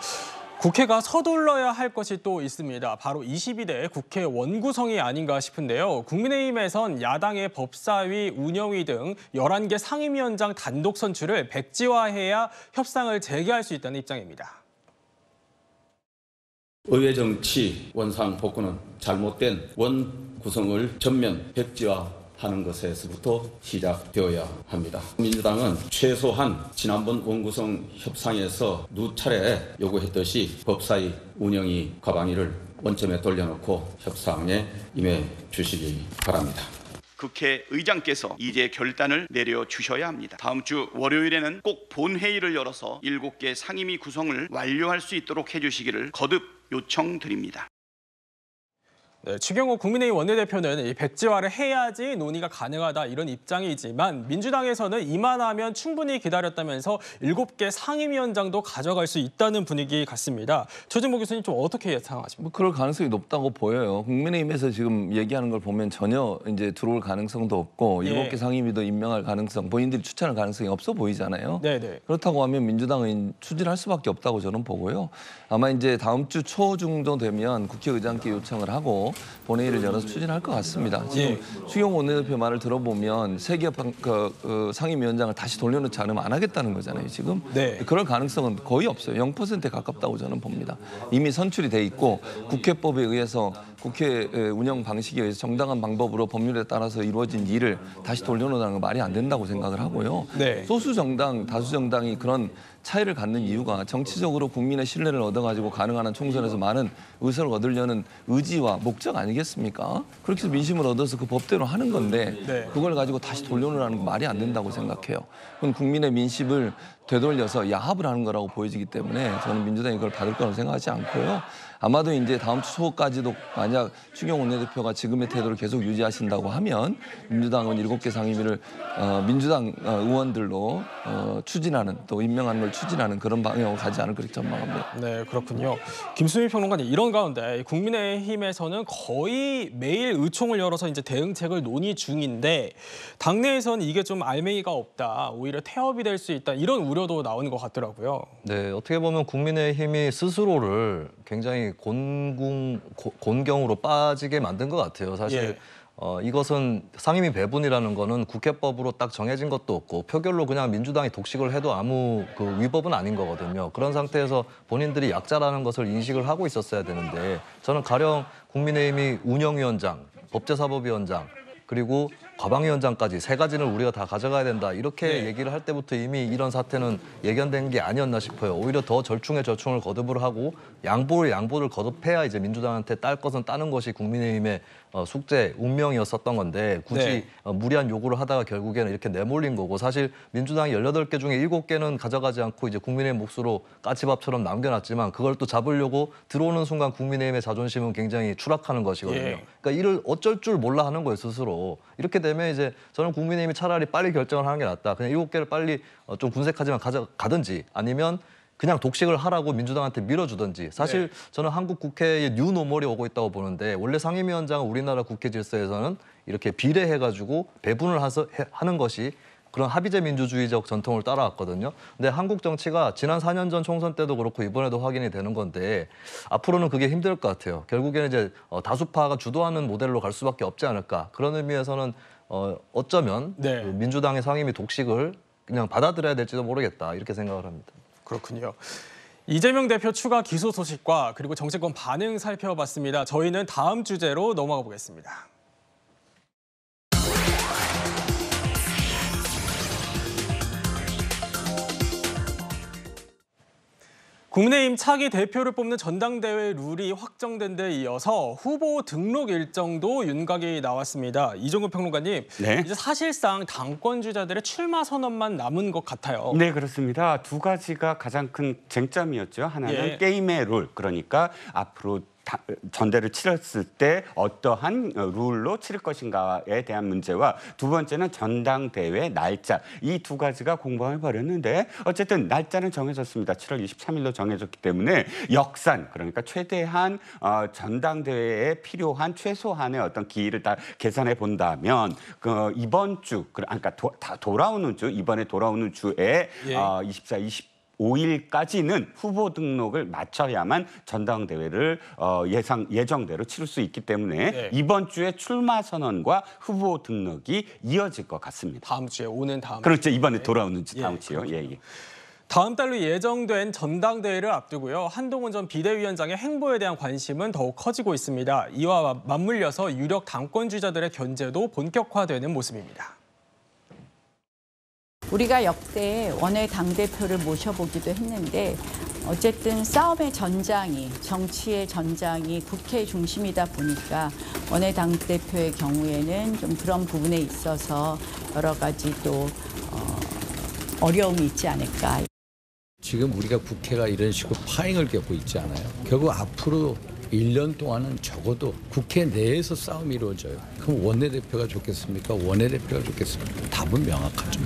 국회가 서둘러야 할 것이 또 있습니다. 바로 22대 국회 원구성이 아닌가 싶은데요. 국민의힘에선 야당의 법사위, 운영위 등 11개 상임위원장 단독 선출을 백지화해야 협상을 재개할 수 있다는 입장입니다. 의회 정치 원상 복구는 잘못된 원 구성을 전면 백지화 하는 것에서부터 시작되어야 합니다. 민주당은 최소한 지난번 원구성 협상에서 누차례 요구했듯이 법사위 운영위 과방위를 원점에 돌려놓고 협상에 임해 주시기 바랍니다. 국회의장께서 이제 결단을 내려주셔야 합니다. 다음 주 월요일에는 꼭 본회의를 열어서 7개 상임위 구성을 완료할 수 있도록 해주시기를 거듭 요청드립니다. 네, 추경호 국민의힘 원내대표는 이 백지화를 해야지 논의가 가능하다 이런 입장이지만 민주당에서는 이만하면 충분히 기다렸다면서 7개 상임위원장도 가져갈 수 있다는 분위기 같습니다. 최진보 교수님 좀 어떻게 예상하십니까? 뭐 그럴 가능성이 높다고 보여요. 국민의힘에서 지금 얘기하는 걸 보면 전혀 이제 들어올 가능성도 없고 예. 7개 상임위도 임명할 가능성, 본인들이 추천할 가능성이 없어 보이잖아요. 네네. 네. 그렇다고 하면 민주당은 추진할 수밖에 없다고 저는 보고요. 아마 이제 다음 주초 정도 되면 국회의장께 요청을 하고 본회의를 열어서 추진할 것 같습니다. 네. 지금 추경 원내대표 말을 들어보면 세기업 그, 그 상임위원장을 다시 돌려놓지 않으면 안 하겠다는 거잖아요. 지금 네. 그럴 가능성은 거의 없어요. 0%에 가깝다고 저는 봅니다. 이미 선출이 돼 있고 국회법에 의해서 국회 운영 방식에 의해서 정당한 방법으로 법률에 따라서 이루어진 일을 다시 돌려놓는건 말이 안 된다고 생각을 하고요. 네. 소수 정당, 다수 정당이 그런 차이를 갖는 이유가 정치적으로 국민의 신뢰를 얻어가지고 가능한 한 총선에서 많은 의석을 얻으려는 의지와 목적 아니겠습니까? 그렇게 해서 민심을 얻어서 그 법대로 하는 건데 네. 그걸 가지고 다시 돌려놓으라는 건 말이 안 된다고 생각해요. 그건 국민의 민심을 되돌려서 야합을 하는 거라고 보여지기 때문에 저는 민주당이 그걸 받을 거라고 생각하지 않고요. 아마도 이제 다음 주 초까지도 만약 추경 원내대표가 지금의 태도를 계속 유지하신다고 하면 민주당은 일곱 개 상임위를 어, 민주당 어, 의원들로 어, 추진하는 또 임명하는 걸 추진하는 그런 방향으로 가지 않을 그렇게 전망합니다. 네 그렇군요. 김수미 평론가님 이런 가운데 국민의힘에서는 거의 매일 의총을 열어서 이제 대응책을 논의 중인데 당내에서는 이게 좀 알맹이가 없다 오히려 태업이 될 수 있다 이런 우려도 나오는 것 같더라고요. 네 어떻게 보면 국민의힘이 스스로를 굉장히 굉장 곤궁, 곤경으로 빠지게 만든 것 같아요. 사실 예. 어, 이것은 상임위 배분이라는 거는 국회법으로 딱 정해진 것도 없고 표결로 그냥 민주당이 독식을 해도 아무 그 위법은 아닌 거거든요. 그런 상태에서 본인들이 약자라는 것을 인식을 하고 있었어야 되는데 저는 가령 국민의힘이 운영위원장, 법제사법위원장 그리고 과방위원장까지 세 가지를 우리가 다 가져가야 된다 이렇게 네. 얘기를 할 때부터 이미 이런 사태는 예견된 게 아니었나 싶어요. 오히려 더 절충에 절충을 거듭을 하고 양보를 양보를 거듭해야 이제 민주당한테 딸 것은 따는 것이 국민의힘의 어, 숙제 운명이었었던 건데 굳이 네. 어, 무리한 요구를 하다가 결국에는 이렇게 내몰린 거고 사실 민주당이 열여덟 개 중에 일곱 개는 가져가지 않고 이제 국민의 몫으로 까치밥처럼 남겨놨지만 그걸 또 잡으려고 들어오는 순간 국민의힘의 자존심은 굉장히 추락하는 것이거든요. 예. 그러니까 이를 어쩔 줄 몰라 하는 거예요 스스로 이렇게. 되면 이제 저는 국민의힘이 차라리 빨리 결정을 하는 게 낫다. 그냥 일곱 개를 빨리 어, 좀 군색하지만 가져가든지 아니면 그냥 독식을 하라고 민주당한테 밀어주든지 사실 네. 저는 한국 국회의 뉴노멀이 오고 있다고 보는데 원래 상임위원장은 우리나라 국회 질서에서는 이렇게 비례해가지고 배분을 하서 해, 하는 것이 그런 합의제 민주주의적 전통을 따라왔거든요. 근데 한국 정치가 지난 4년 전 총선 때도 그렇고 이번에도 확인이 되는 건데 앞으로는 그게 힘들 것 같아요. 결국에는 이제 어, 다수파가 주도하는 모델로 갈 수밖에 없지 않을까. 그런 의미에서는 어, 어쩌면 네. 그 민주당의 상임위 독식을 그냥 받아들여야 될지도 모르겠다 이렇게 생각을 합니다. 그렇군요. 이재명 대표 추가 기소 소식과 그리고 정치권 반응 살펴봤습니다. 저희는 다음 주제로 넘어가 보겠습니다. 국내임 차기 대표를 뽑는 전당대회 룰이 확정된 데 이어서 후보 등록 일정도 윤곽이 나왔습니다. 이종근 평론가님, 네? 이제 사실상 당권 주자들의 출마 선언만 남은 것 같아요. 네, 그렇습니다. 두 가지가 가장 큰 쟁점이었죠. 하나는 예. 게임의 룰, 그러니까 앞으로 전대를 치렀을 때 어떠한 어, 룰로 치를 것인가에 대한 문제와 두 번째는 전당대회 날짜 이 두 가지가 공방을 벌였는데 어쨌든 날짜는 정해졌습니다. 7월 23일로 정해졌기 때문에 역산 그러니까 최대한 어, 전당대회에 필요한 최소한의 어떤 기일을 다 계산해 본다면 그 이번 주 아, 그러니까 도, 다 돌아오는 주 이번에 돌아오는 주에 예. 어, 24, 25 5일까지는 후보 등록을 마쳐야만 전당대회를 어, 예상 예정대로 치를 수 있기 때문에 네. 이번 주에 출마 선언과 후보 등록이 이어질 것 같습니다. 다음 주에 오는 다음 그렇죠. 이번에 돌아오는 네. 다음 주요. 그렇죠. 예, 예. 다음 달로 예정된 전당대회를 앞두고요. 한동훈 전 비대위원장의 행보에 대한 관심은 더욱 커지고 있습니다. 이와 맞물려서 유력 당권주자들의 견제도 본격화되는 모습입니다. 우리가 역대 원외 당대표를 모셔보기도 했는데 어쨌든 싸움의 전장이 정치의 전장이 국회 중심이다 보니까 원외 당대표의 경우에는 좀 그런 부분에 있어서 여러 가지 또 어, 어려움이 어 있지 않을까. 지금 우리가 국회가 이런 식으로 파행을 겪고 있지 않아요. 결국 앞으로 1년 동안은 적어도 국회 내에서 싸움이 이루어져요. 그럼 원내대표가 좋겠습니까? 원내대표가 좋겠습니까? 답은 명확하죠.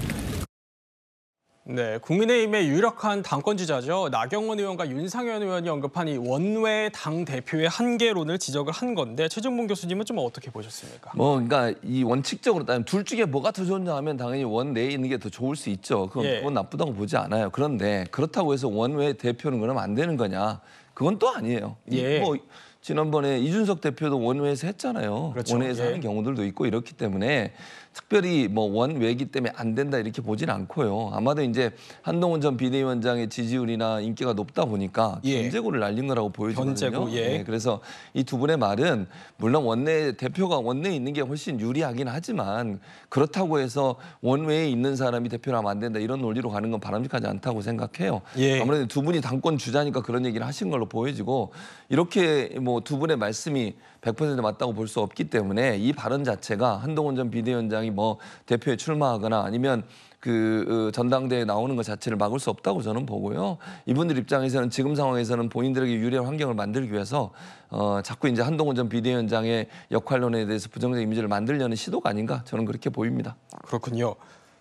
네, 국민의힘의 유력한 당권주자죠. 나경원 의원과 윤상현 의원이 언급한 이 원외 당 대표의 한계론을 지적을 한 건데 최종봉 교수님은 좀 어떻게 보셨습니까? 뭐, 그러니까 이 원칙적으로 따면 둘 중에 뭐가 더 좋냐 하면 당연히 원내에 있는 게 더 좋을 수 있죠. 그건, 예. 그건 나쁘다고 보지 않아요. 그런데 그렇다고 해서 원외 대표는 그러면 안 되는 거냐? 그건 또 아니에요. 예. 뭐, 지난번에 이준석 대표도 원외에서 했잖아요. 그렇죠. 원외에서 예. 하는 경우들도 있고 이렇기 때문에 특별히 뭐 원외기 때문에 안 된다 이렇게 보진 않고요. 아마도 이제 한동훈 전 비대위원장의 지지율이나 인기가 높다 보니까 예. 견제고를 날린 거라고 보여지거든요. 견제고, 예. 네, 그래서 이 두 분의 말은 물론 원내 대표가 원내에 있는 게 훨씬 유리하긴 하지만 그렇다고 해서 원외에 있는 사람이 대표로 하면 안 된다 이런 논리로 가는 건 바람직하지 않다고 생각해요. 예. 아무래도 두 분이 당권 주자니까 그런 얘기를 하신 걸로 보여지고 이렇게 뭐 뭐두 분의 말씀이 100% 맞다고 볼 수 없기 때문에 이 발언 자체가 한동훈 전 비대위원장이 뭐 대표에 출마하거나 아니면 그 어, 전당대에 나오는 것 자체를 막을 수 없다고 저는 보고요. 이분들 입장에서는 지금 상황에서는 본인들에게 유리한 환경을 만들기 위해서 어, 자꾸 이제 한동훈 전 비대위원장의 역할론에 대해서 부정적 인 이미지를 만들려는 시도가 아닌가 저는 그렇게 보입니다. 그렇군요.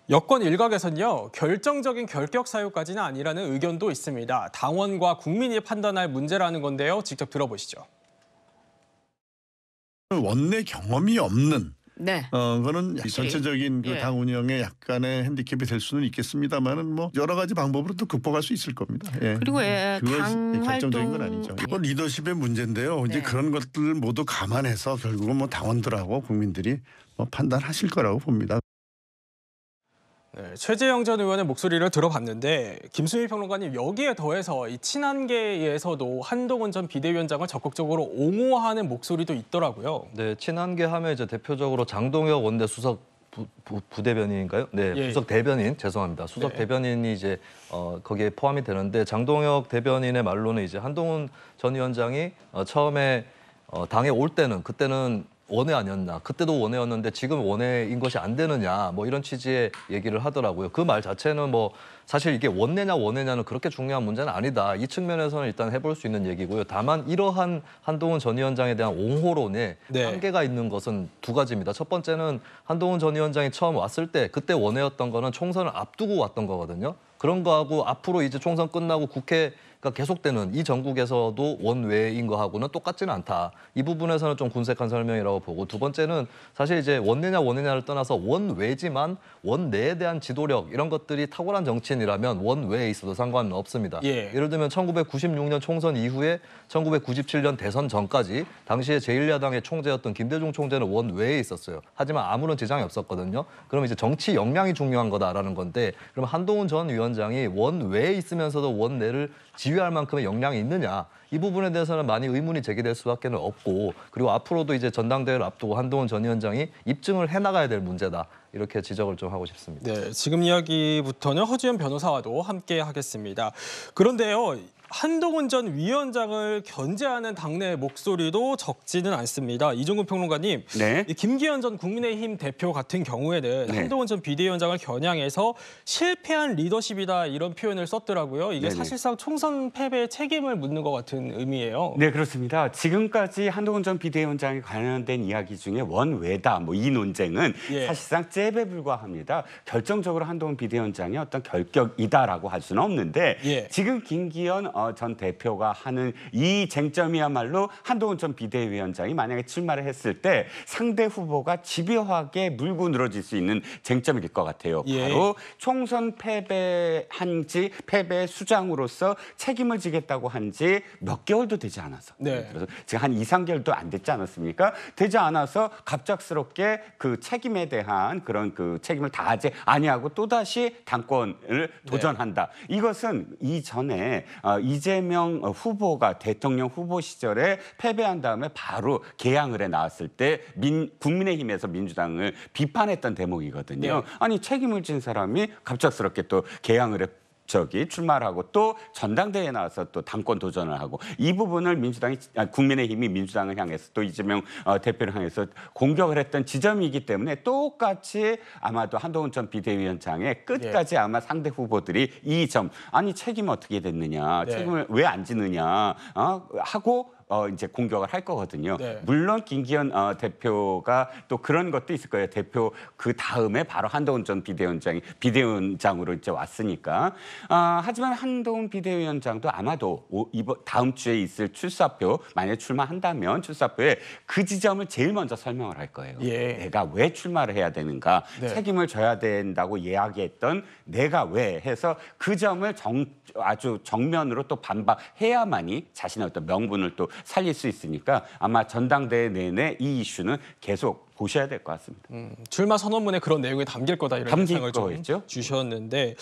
여권 일각에서는요 결정적인 결격 사유까지는 아니라는 의견도 있습니다. 당원과 국민이 판단할 문제라는 건데요. 직접 들어보시죠. 원내 경험이 없는 네. 어, 그거는 전체적인 그 예. 당 운영에 약간의 핸디캡이 될 수는 있겠습니다만은 뭐 여러 가지 방법으로 또 극복할 수 있을 겁니다. 예. 그리고 예, 당 결정적인 건 아니죠. 예. 리더십의 문제인데요. 이제 네. 그런 것들 모두 감안해서 결국은 뭐 당원들하고 국민들이 뭐 판단하실 거라고 봅니다. 네, 최재형 전 의원의 목소리를 들어봤는데 김수일 평론가님 여기에 더해서 이 친한계에서도 한동훈 전 비대위원장을 적극적으로 옹호하는 목소리도 있더라고요. 네, 친한계 하면 이제 대표적으로 장동혁 원내 수석 부, 부, 부대변인인가요? 네, 예, 예. 수석 대변인 죄송합니다. 수석 네. 대변인이 이제 어, 거기에 포함이 되는데 장동혁 대변인의 말로는 이제 한동훈 전 위원장이 어, 처음에 어, 당에 올 때는 그때는 원해 아니었나 그때도 원해였는데 지금 원해인 것이 안 되느냐 뭐 이런 취지의 얘기를 하더라고요. 그 말 자체는 뭐 사실 이게 원내냐 원해냐는 그렇게 중요한 문제는 아니다. 이 측면에서는 일단 해볼 수 있는 얘기고요. 다만 이러한 한동훈 전 위원장에 대한 옹호론에 네. 한계가 있는 것은 두 가지입니다. 첫 번째는 한동훈 전 위원장이 처음 왔을 때 그때 원해였던 거는 총선을 앞두고 왔던 거거든요. 그런 거하고 앞으로 이제 총선 끝나고 국회 그러니까 계속되는 이 전국에서도 원외인 거하고는 똑같지는 않다. 이 부분에서는 좀 군색한 설명이라고 보고 두 번째는 사실 이제 원내냐 원내냐를 떠나서 원외지만 원내에 대한 지도력 이런 것들이 탁월한 정치인이라면 원외에 있어도 상관은 없습니다. 예. 예를 들면 1996년 총선 이후에 1997년 대선 전까지 당시에 제1야당의 총재였던 김대중 총재는 원외에 있었어요. 하지만 아무런 지장이 없었거든요. 그럼 이제 정치 역량이 중요한 거다라는 건데 그럼 한동훈 전 위원장이 원외에 있으면서도 원내를 지 지휘할 만큼의 역량이 있느냐 이 부분에 대해서는 많이 의문이 제기될 수밖에 는 없고 그리고 앞으로도 이제 전당대회를 앞두고 한동훈 전 위원장이 입증을 해나가야 될 문제다 이렇게 지적을 좀 하고 싶습니다. 네, 지금 이야기부터는 허지현 변호사와도 함께 하겠습니다. 그런데요, 한동훈 전 위원장을 견제하는 당내의 목소리도 적지는 않습니다. 이종근 평론가님, 네. 김기현 전 국민의힘 대표 같은 경우에는 네. 한동훈 전 비대위원장을 겨냥해서 실패한 리더십이다 이런 표현을 썼더라고요. 이게 네네. 사실상 총선 패배의 책임을 묻는 것 같은 의미예요. 네, 그렇습니다. 지금까지 한동훈 전 비대위원장에 관련된 이야기 중에 원외다 뭐 이 논쟁은 예. 사실상 잽에 불과합니다. 결정적으로 한동훈 비대위원장의 어떤 결격이다라고 할 수는 없는데 예. 지금 김기현 어, 어, 전 대표가 하는 이 쟁점이야말로 한동훈 전 비대위원장이 만약에 출마를 했을 때 상대 후보가 집요하게 물고 늘어질 수 있는 쟁점일 것 같아요. 예. 바로 총선 패배한지 패배 수장으로서 책임을 지겠다고 한지몇 개월도 되지 않아서 네. 그래서 지금 한 2, 3개월도 안 됐지 않았습니까? 되지 않아서 갑작스럽게 그 책임에 대한 그런 그 책임을 다하지 아니하고 또다시 당권을 네. 도전한다. 네. 이것은 이전에 어, 이 이재명 후보가 대통령 후보 시절에 패배한 다음에 바로 개항을 해 나왔을 때 민, 국민의힘에서 민주당을 비판했던 대목이거든요. 네. 아니 책임을 진 사람이 갑작스럽게 또 개항을 했 저기 출마를 하고 또 전당대회에 나와서 또 당권 도전을 하고 이 부분을 민주당이 아, 국민의힘이 민주당을 향해서 또 이재명 어, 대표를 향해서 공격을 했던 지점이기 때문에 똑같이 아마도 한동훈 전 비대위원장의 끝까지 예. 아마 상대 후보들이 이 점 아니 책임 어떻게 됐느냐 네. 책임을 왜 안 지느냐 어? 하고 어, 이제 공격을 할 거거든요. 네. 물론 김기현 어, 대표가 또 그런 것도 있을 거예요. 대표 그 다음에 바로 한동훈 전 비대위원장이 비대위원장으로 이제 왔으니까. 아, 하지만 한동훈 비대위원장도 아마도 오, 이번 다음 주에 있을 출사표 만약 출마한다면 출사표에 그 지점을 제일 먼저 설명을 할 거예요. 예. 내가 왜 출마를 해야 되는가, 네. 책임을 져야 된다고 이야기했던 내가 왜 해서 그 점을 정, 아주 정면으로 또 반박해야만이 자신의 어떤 명분을 또 살릴 수 있으니까 아마 전당대회 내내 이 이슈는 계속 보셔야 될 것 같습니다. 음, 출마 선언문에 그런 내용이 담길 거다 이런 예상을 거겠죠? 주셨는데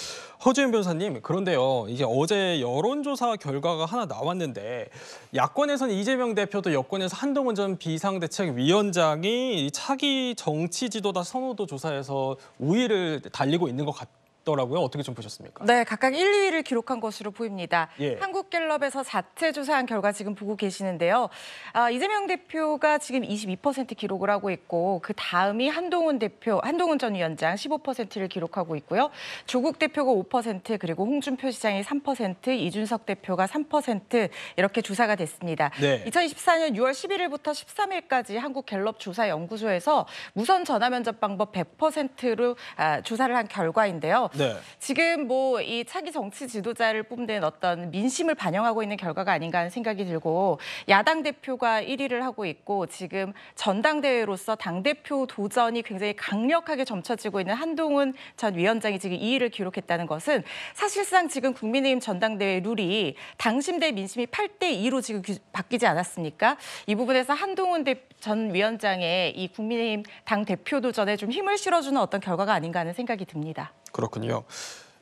허주현 변사님 그런데요 이제 어제 여론조사 결과가 하나 나왔는데 야권에서는 이재명 대표도 여권에서 한동훈 전 비상대책위원장이 차기 정치 지도다 선호도 조사에서 우위를 달리고 있는 것 같아요. 있더라고요. 어떻게 좀 보셨습니까? 네, 각각 1, 2위를 기록한 것으로 보입니다. 예. 한국갤럽에서 자체 조사한 결과 지금 보고 계시는데요. 아, 이재명 대표가 지금 22% 기록을 하고 있고 그 다음이 한동훈 대표, 한동훈 전 위원장 15%를 기록하고 있고요. 조국 대표가 5% 그리고 홍준표 시장이 3% 이준석 대표가 3% 이렇게 조사가 됐습니다. 네. 2024년 6월 11일부터 13일까지 한국갤럽 조사 연구소에서 무선 전화 면접 방법 100%로 아, 조사를 한 결과인데요. 네. 지금 뭐 이 차기 정치 지도자를 뽐낸 어떤 민심을 반영하고 있는 결과가 아닌가 하는 생각이 들고 야당 대표가 1위를 하고 있고 지금 전당대회로서 당 대표 도전이 굉장히 강력하게 점쳐지고 있는 한동훈 전 위원장이 지금 2위를 기록했다는 것은 사실상 지금 국민의힘 전당대회 룰이 당심 대 민심이 8대 2로 지금 바뀌지 않았습니까? 이 부분에서 한동훈 대표 전 위원장의 이 국민의힘 당 대표 도전에 좀 힘을 실어주는 어떤 결과가 아닌가 하는 생각이 듭니다. 그렇군요.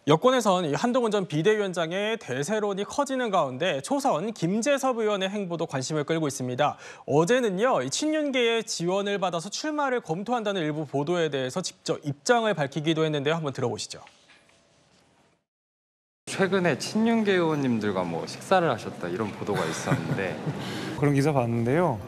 여권에선 이 한동훈 전 비대위원장의 대세론이 커지는 가운데 초선 김재섭 의원의 행보도 관심을 끌고 있습니다. 어제는요, 친윤계의 지원을 받아서 출마를 검토한다는 일부 보도에 대해서 직접 입장을 밝히기도 했는데요. 한번 들어보시죠. 최근에 친윤계 의원님들과 뭐 식사를 하셨다 이런 보도가 있었는데 그런 기사 봤는데요.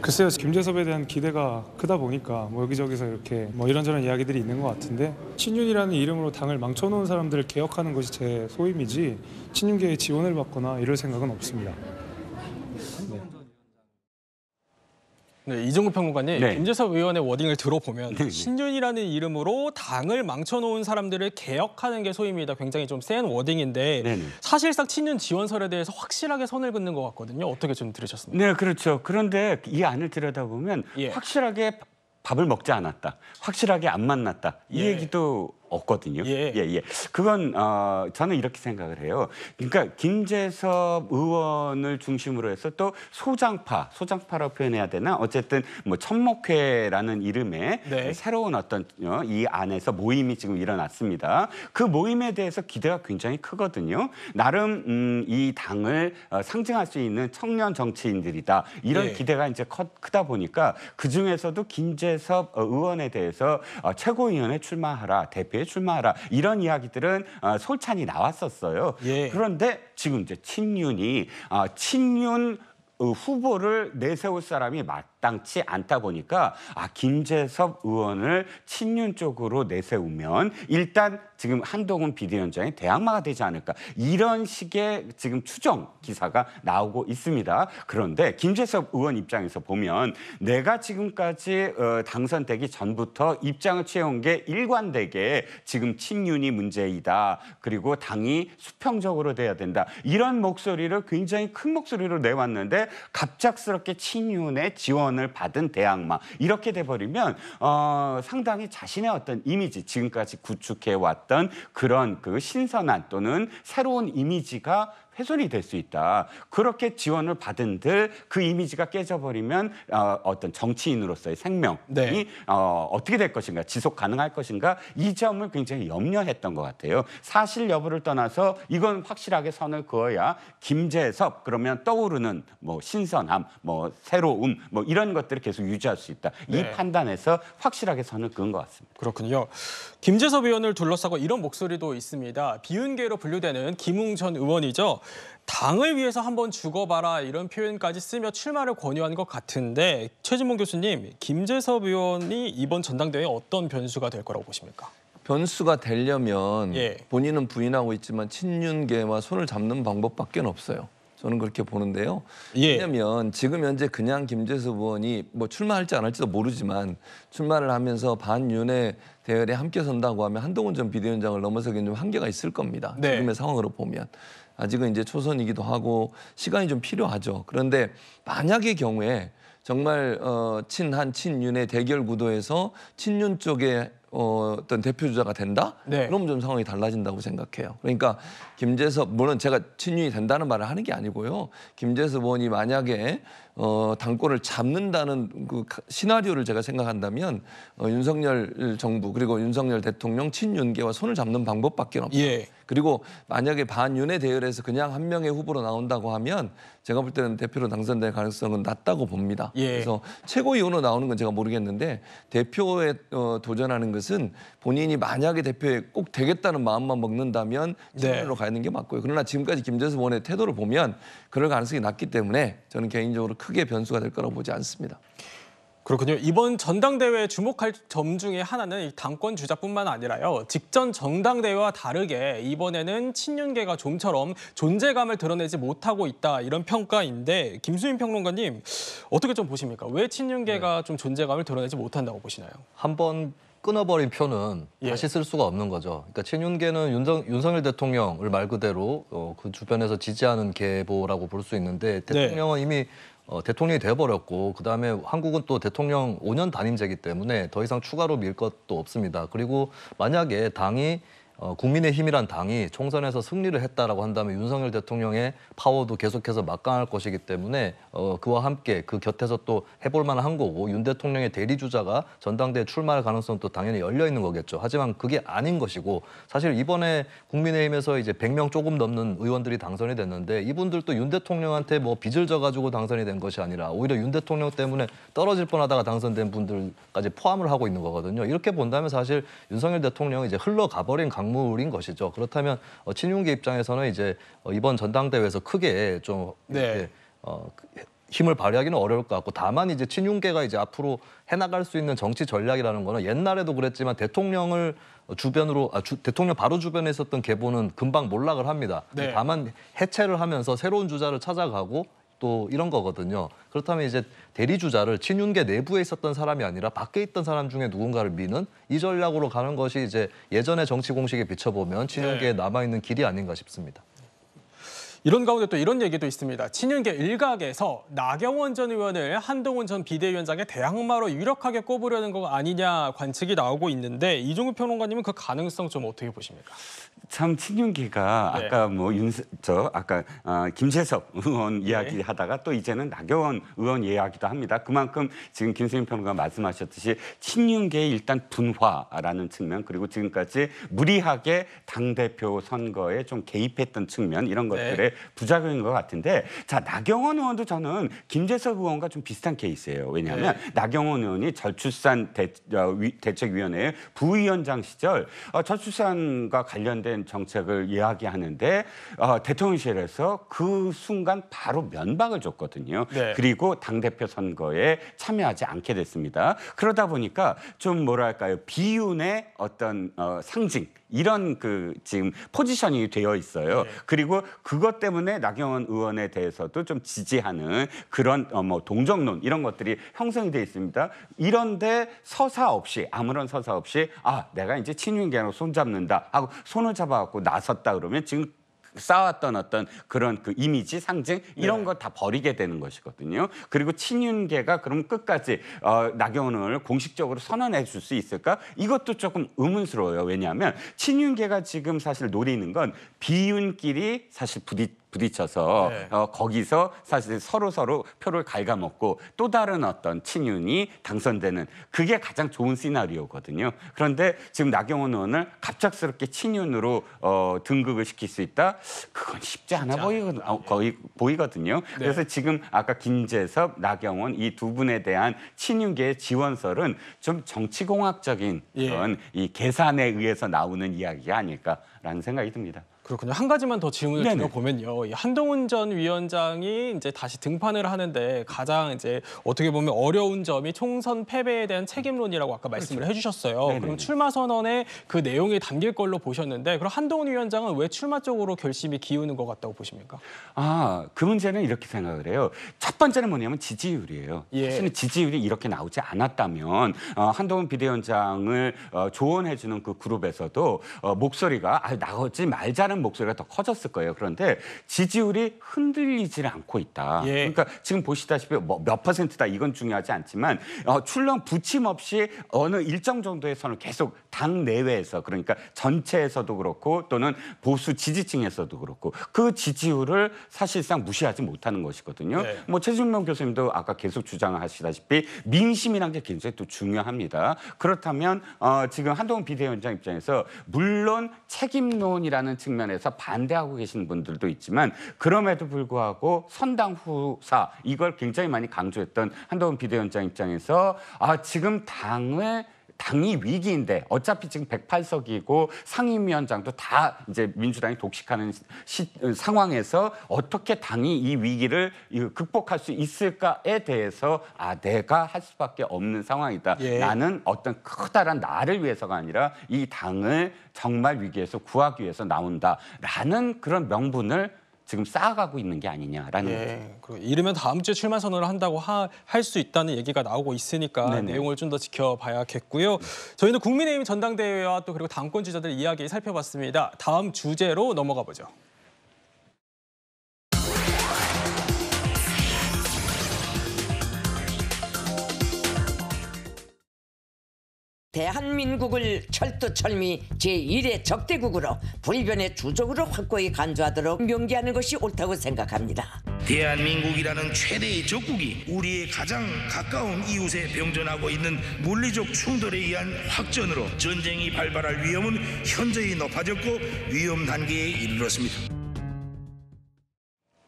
글쎄요 김재섭에 대한 기대가 크다 보니까 뭐 여기저기서 이렇게 뭐 이런저런 이야기들이 있는 것 같은데 친윤이라는 이름으로 당을 망쳐놓은 사람들을 개혁하는 것이 제 소임이지 친윤계의 지원을 받거나 이럴 생각은 없습니다. 네, 이종우 평론가님, 네. 김재섭 의원의 워딩을 들어보면 네, 네. 신윤이라는 이름으로 당을 망쳐놓은 사람들을 개혁하는 게 소임이다. 굉장히 좀 센 워딩인데 네, 네. 사실상 친윤 지원설에 대해서 확실하게 선을 긋는 것 같거든요. 어떻게 좀 들으셨습니까? 네, 그렇죠. 그런데 이 안을 들여다보면 예. 확실하게 밥을 먹지 않았다. 확실하게 안 만났다. 이 예. 얘기도 없거든요. 예, 예. 예. 그건 어, 저는 이렇게 생각을 해요. 그러니까 김재섭 의원을 중심으로 해서 또 소장파, 소장파라고 표현해야 되나? 어쨌든 뭐 천목회라는 이름의 네. 그 새로운 어떤 어, 이 안에서 모임이 지금 일어났습니다. 그 모임에 대해서 기대가 굉장히 크거든요. 나름 음, 이 당을 어, 상징할 수 있는 청년 정치인들이다. 이런 예. 기대가 이제 커, 크다 보니까 그 중에서도 김재섭 의원에 대해서 어, 최고위원회 출마하라 대표 정부에 출마하라 이런 이야기들은 어, 솔찬히 나왔었어요. 예. 그런데 지금 이제 친윤이 어, 친윤 어, 후보를 내세울 사람이 맞. 마땅치 않다 보니까 아 김재섭 의원을 친윤 쪽으로 내세우면 일단 지금 한동훈 비대위원장이 대항마가 되지 않을까 이런 식의 지금 추정 기사가 나오고 있습니다. 그런데 김재섭 의원 입장에서 보면 내가 지금까지 어, 당선되기 전부터 입장을 취해온 게 일관되게 지금 친윤이 문제이다. 그리고 당이 수평적으로 돼야 된다. 이런 목소리를 굉장히 큰 목소리로 내왔는데 갑작스럽게 친윤의 지원 지원을 받은 대학마 이렇게 돼버리면 어, 상당히 자신의 어떤 이미지 지금까지 구축해왔던 그런 그 신선한 또는 새로운 이미지가 훼손이 될 수 있다. 그렇게 지원을 받은들 그 이미지가 깨져버리면 어, 어떤 정치인으로서의 생명이 네. 어, 어떻게 될 것인가, 지속 가능할 것인가 이 점을 굉장히 염려했던 것 같아요. 사실 여부를 떠나서 이건 확실하게 선을 그어야 김재섭 그러면 떠오르는 뭐 신선함, 뭐 새로움, 뭐 이런 것들을 계속 유지할 수 있다. 이 네. 판단에서 확실하게 선을 그은 것 같습니다. 그렇군요. 김재섭 의원을 둘러싸고 이런 목소리도 있습니다. 비윤계로 분류되는 김웅 전 의원이죠. 당을 위해서 한번 죽어봐라 이런 표현까지 쓰며 출마를 권유한 것 같은데 최진봉 교수님, 김재섭 의원이 이번 전당대회에 어떤 변수가 될 거라고 보십니까? 변수가 되려면 예. 본인은 부인하고 있지만 친윤계와 손을 잡는 방법밖에 없어요. 저는 그렇게 보는데요. 예. 왜냐하면 지금 현재 그냥 김재섭 의원이 뭐 출마할지 안 할지도 모르지만 출마를 하면서 반윤회 대열에 함께 선다고 하면 한동훈 전 비대위원장을 넘어서기는 좀 한계가 있을 겁니다. 네. 지금의 상황으로 보면. 아직은 이제 초선이기도 하고 시간이 좀 필요하죠. 그런데 만약의 경우에 정말 어, 친한 친윤의 대결 구도에서 친윤 쪽에 어, 어떤 대표 주자가 된다? 네. 그럼 좀 상황이 달라진다고 생각해요. 그러니까 김재섭 물론 제가 친윤이 된다는 말을 하는 게 아니고요. 김재섭 의원이 만약에 어, 당권을 잡는다는 그 시나리오를 제가 생각한다면 어, 윤석열 정부 그리고 윤석열 대통령 친윤계와 손을 잡는 방법밖에 없다. 예. 그리고 만약에 반윤회 대열에서 그냥 한 명의 후보로 나온다고 하면 제가 볼 때는 대표로 당선될 가능성은 낮다고 봅니다. 예. 그래서 최고위원으로 나오는 건 제가 모르겠는데 대표에 어, 도전하는 것은 본인이 만약에 대표에 꼭 되겠다는 마음만 먹는다면 진로로 네. 가는 게 맞고요. 그러나 지금까지 김재수 의원의 태도를 보면 그럴 가능성이 낮기 때문에 저는 개인적으로 크게 변수가 될 거라고 보지 않습니다. 그렇군요. 이번 전당대회에 주목할 점 중에 하나는 당권 주자뿐만 아니라요. 직전 정당대회와 다르게 이번에는 친윤계가 좀처럼 존재감을 드러내지 못하고 있다 이런 평가인데 김수인 평론가님 어떻게 좀 보십니까? 왜 친윤계가 네. 좀 존재감을 드러내지 못한다고 보시나요? 한 번 끊어버린 표는 예. 다시 쓸 수가 없는 거죠. 그러니까 친윤계는 윤정, 윤석열 대통령을 말 그대로 어, 그 주변에서 지지하는 계보라고 볼 수 있는데 네. 대통령은 네. 이미 어, 대통령이 돼버렸고 그 다음에 한국은 또 대통령 5년 단임제이기 때문에 더 이상 추가로 밀 것도 없습니다. 그리고 만약에 당이 어, 국민의힘이란 당이 총선에서 승리를 했다라고 한다면 윤석열 대통령의 파워도 계속해서 막강할 것이기 때문에 어, 그와 함께 그 곁에서 또 해볼 만한 거고 윤 대통령의 대리주자가 전당대회 출마할 가능성도 당연히 열려 있는 거겠죠. 하지만 그게 아닌 것이고 사실 이번에 국민의힘에서 이제 100명 조금 넘는 의원들이 당선이 됐는데 이분들도 윤 대통령한테 뭐 빚을 져가지고 당선이 된 것이 아니라 오히려 윤 대통령 때문에 떨어질 뻔하다가 당선된 분들까지 포함을 하고 있는 거거든요. 이렇게 본다면 사실 윤석열 대통령이 이제 흘러가버린 강 강물인 것이죠. 그렇다면 어, 친윤계 입장에서는 이제 어, 이번 전당대회에서 크게 좀 네. 이렇게, 어, 그 힘을 발휘하기는 어려울 것 같고 다만 이제 친윤계가 이제 앞으로 해나갈 수 있는 정치 전략이라는 거는 옛날에도 그랬지만 대통령을 주변으로 아, 주, 대통령 바로 주변에 있었던 계보는 금방 몰락을 합니다. 네. 다만 해체를 하면서 새로운 주자를 찾아가고 또 이런 거거든요. 그렇다면 이제 대리주자를 친윤계 내부에 있었던 사람이 아니라 밖에 있던 사람 중에 누군가를 미는 이 전략으로 가는 것이 이제 예전의 정치 공식에 비춰보면 네. 친윤계에 남아있는 길이 아닌가 싶습니다. 이런 가운데 또 이런 얘기도 있습니다. 친윤계 일각에서 나경원 전 의원을 한동훈 전 비대위원장의 대항마로 유력하게 꼽으려는 것 아니냐 관측이 나오고 있는데 이종우 평론가님은 그 가능성 좀 어떻게 보십니까? 참친윤계가 네. 아까 뭐 윤서 저 아까 아, 김재석 의원 네. 이야기 네. 하다가 또 이제는 나경원 의원 이야기도 합니다. 그만큼 지금 김세윤 평론가 말씀하셨듯이 친윤계의 일단 분화라는 측면 그리고 지금까지 무리하게 당 대표 선거에 좀 개입했던 측면 이런 것들에 네. 부작용인 것 같은데 자 나경원 의원도 저는 김재석 의원과 좀 비슷한 케이스예요. 왜냐하면 네. 나경원 의원이 저출산 대, 어, 책위원회 부위원장 시절 어, 저출산과 관련된 정책을 이야기하는데 어, 대통령실에서 그 순간 바로 면박을 줬거든요. 네. 그리고 당 대표 선거에 참여하지 않게 됐습니다. 그러다 보니까 좀 뭐랄까요 비윤의 어떤 어, 상징. 이런 그 지금 포지션이 되어 있어요. 네. 그리고 그것 때문에 나경원 의원에 대해서도 좀 지지하는 그런 어 뭐 동정론 이런 것들이 형성이 되 있습니다. 이런데 서사 없이 아무런 서사 없이 아 내가 이제 친윤계로 손 잡는다 하고 손을 잡아갖고 나섰다 그러면 지금 쌓았던 어떤 그런 그 이미지 상징 이런 네. 걸다 버리게 되는 것이거든요. 그리고 친윤계가 그럼 끝까지 어, 나경원을 공식적으로 선언해 줄 수 있을까? 이것도 조금 의문스러워요. 왜냐하면 친윤계가 지금 사실 노리는 건 비윤끼리 사실 부딪 부딪혀서 네. 어, 거기서 사실 서로 서로 표를 갉아먹고 또 다른 어떤 친윤이 당선되는 그게 가장 좋은 시나리오거든요. 그런데 지금 나경원 의원을 갑작스럽게 친윤으로 어, 등극을 시킬 수 있다? 그건 쉽지 않아 보이거, 든 어, 거의 보이거든요. 네. 그래서 지금 아까 김재섭, 나경원 이 두 분에 대한 친윤계의 지원설은 좀 정치공학적인 예. 그런 이 계산에 의해서 나오는 이야기가 아닐까라는 생각이 듭니다. 그렇군요. 한 가지만 더 질문을 네네. 드려보면요. 한동훈 전 위원장이 이제 다시 등판을 하는데 가장 이제 어떻게 보면 어려운 점이 총선 패배에 대한 책임론이라고 아까 말씀을 그렇죠. 해주셨어요. 네네. 그럼 출마 선언에 그 내용이 담길 걸로 보셨는데 그럼 한동훈 위원장은 왜 출마 쪽으로 결심이 기우는 것 같다고 보십니까? 아, 그 문제는 이렇게 생각을 해요. 첫 번째는 뭐냐면 지지율이에요. 예. 사실 지지율이 이렇게 나오지 않았다면 어, 한동훈 비대위원장을 어, 조언해주는 그 그룹에서도 어, 목소리가 아, 나오지 말자는 목소리가 더 커졌을 거예요. 그런데 지지율이 흔들리질 않고 있다. 예. 그러니까 지금 보시다시피 뭐몇 퍼센트다 이건 중요하지 않지만 어, 출렁 부침 없이 어느 일정 정도에서는 계속 당 내외에서 그러니까 전체에서도 그렇고 또는 보수 지지층에서도 그렇고 그 지지율을 사실상 무시하지 못하는 것이거든요. 네. 뭐 최준명 교수님도 아까 계속 주장하시다시피 민심이란 게 굉장히 또 중요합니다. 그렇다면 어, 지금 한동훈 비대위원장 입장에서 물론 책임론이라는 측면 면에서 반대하고 계신 분들도 있지만 그럼에도 불구하고 선당 후사 이걸 굉장히 많이 강조했던 한동훈 비대위원장 입장에서 아 지금 당의 당이 위기인데 어차피 지금 108석이고 상임위원장도 다 이제 민주당이 독식하는 시, 상황에서 어떻게 당이 이 위기를 극복할 수 있을까에 대해서 아 내가 할 수밖에 없는 상황이다. 예. 나는 어떤 커다란 나를 위해서가 아니라 이 당을 정말 위기에서 구하기 위해서 나온다라는 그런 명분을 지금 쌓아가고 있는 게 아니냐라는 예, 거죠. 이르면 다음 주에 출마 선언을 한다고 할 수 있다는 얘기가 나오고 있으니까 네네. 내용을 좀 더 지켜봐야겠고요. 저희는 국민의힘 전당대회와 또 그리고 당권 지자들 이야기 살펴봤습니다. 다음 주제로 넘어가 보죠. 대한민국을 철두철미 제1의 적대국으로 불변의 주적으로 확고히 간주하도록 명기하는 것이 옳다고 생각합니다. 대한민국이라는 최대의 적국이 우리의 가장 가까운 이웃에 병전하고 있는 물리적 충돌에 의한 확전으로 전쟁이 발발할 위험은 현저히 높아졌고 위험 단계에 이르렀습니다.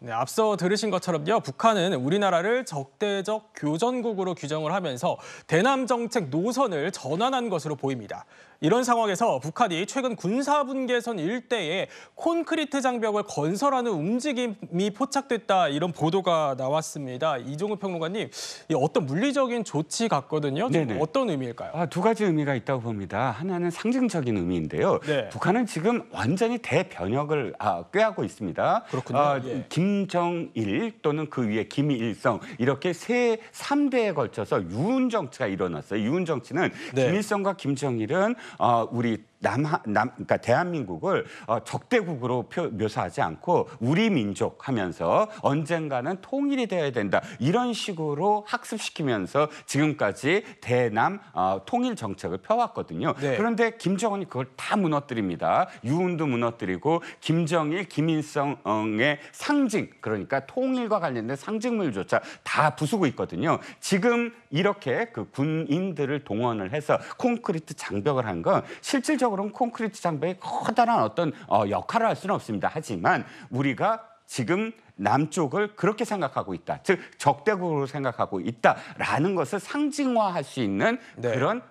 네, 앞서 들으신 것처럼요. 북한은 우리나라를 적대적 교전국으로 규정을 하면서 대남 정책 노선을 전환한 것으로 보입니다. 이런 상황에서 북한이 최근 군사분계선 일대에 콘크리트 장벽을 건설하는 움직임이 포착됐다 이런 보도가 나왔습니다. 이종우 평론가님, 어떤 물리적인 조치 같거든요. 어떤 의미일까요? 아, 두 가지 의미가 있다고 봅니다. 하나는 상징적인 의미인데요. 네. 북한은 지금 완전히 대변혁을 아, 꾀하고 있습니다. 그렇군요. 아, 예. 김정일 또는 그 위에 김일성 이렇게 세 3대에 걸쳐서 유운 정치가 일어났어요. 유운 정치는 네. 김일성과 김정일은 아, 우리 남하, 남, 그러니까 대한민국을 어, 적대국으로 표, 묘사하지 않고 우리 민족 하면서 언젠가는 통일이 되어야 된다. 이런 식으로 학습시키면서 지금까지 대남 어, 통일 정책을 펴왔거든요. 네. 그런데 김정은이 그걸 다 무너뜨립니다. 유운도 무너뜨리고 김정일, 김인성의 상징 그러니까 통일과 관련된 상징물조차 다 부수고 있거든요. 지금 이렇게 그 군인들을 동원을 해서 콘크리트 장벽을 한 건 실질적으로 그런 콘크리트 장벽이 커다란 어떤 어, 역할을 할 수는 없습니다. 하지만 우리가 지금 남쪽을 그렇게 생각하고 있다. 즉 적대국으로 생각하고 있다라는 것을 상징화할 수 있는 네. 그런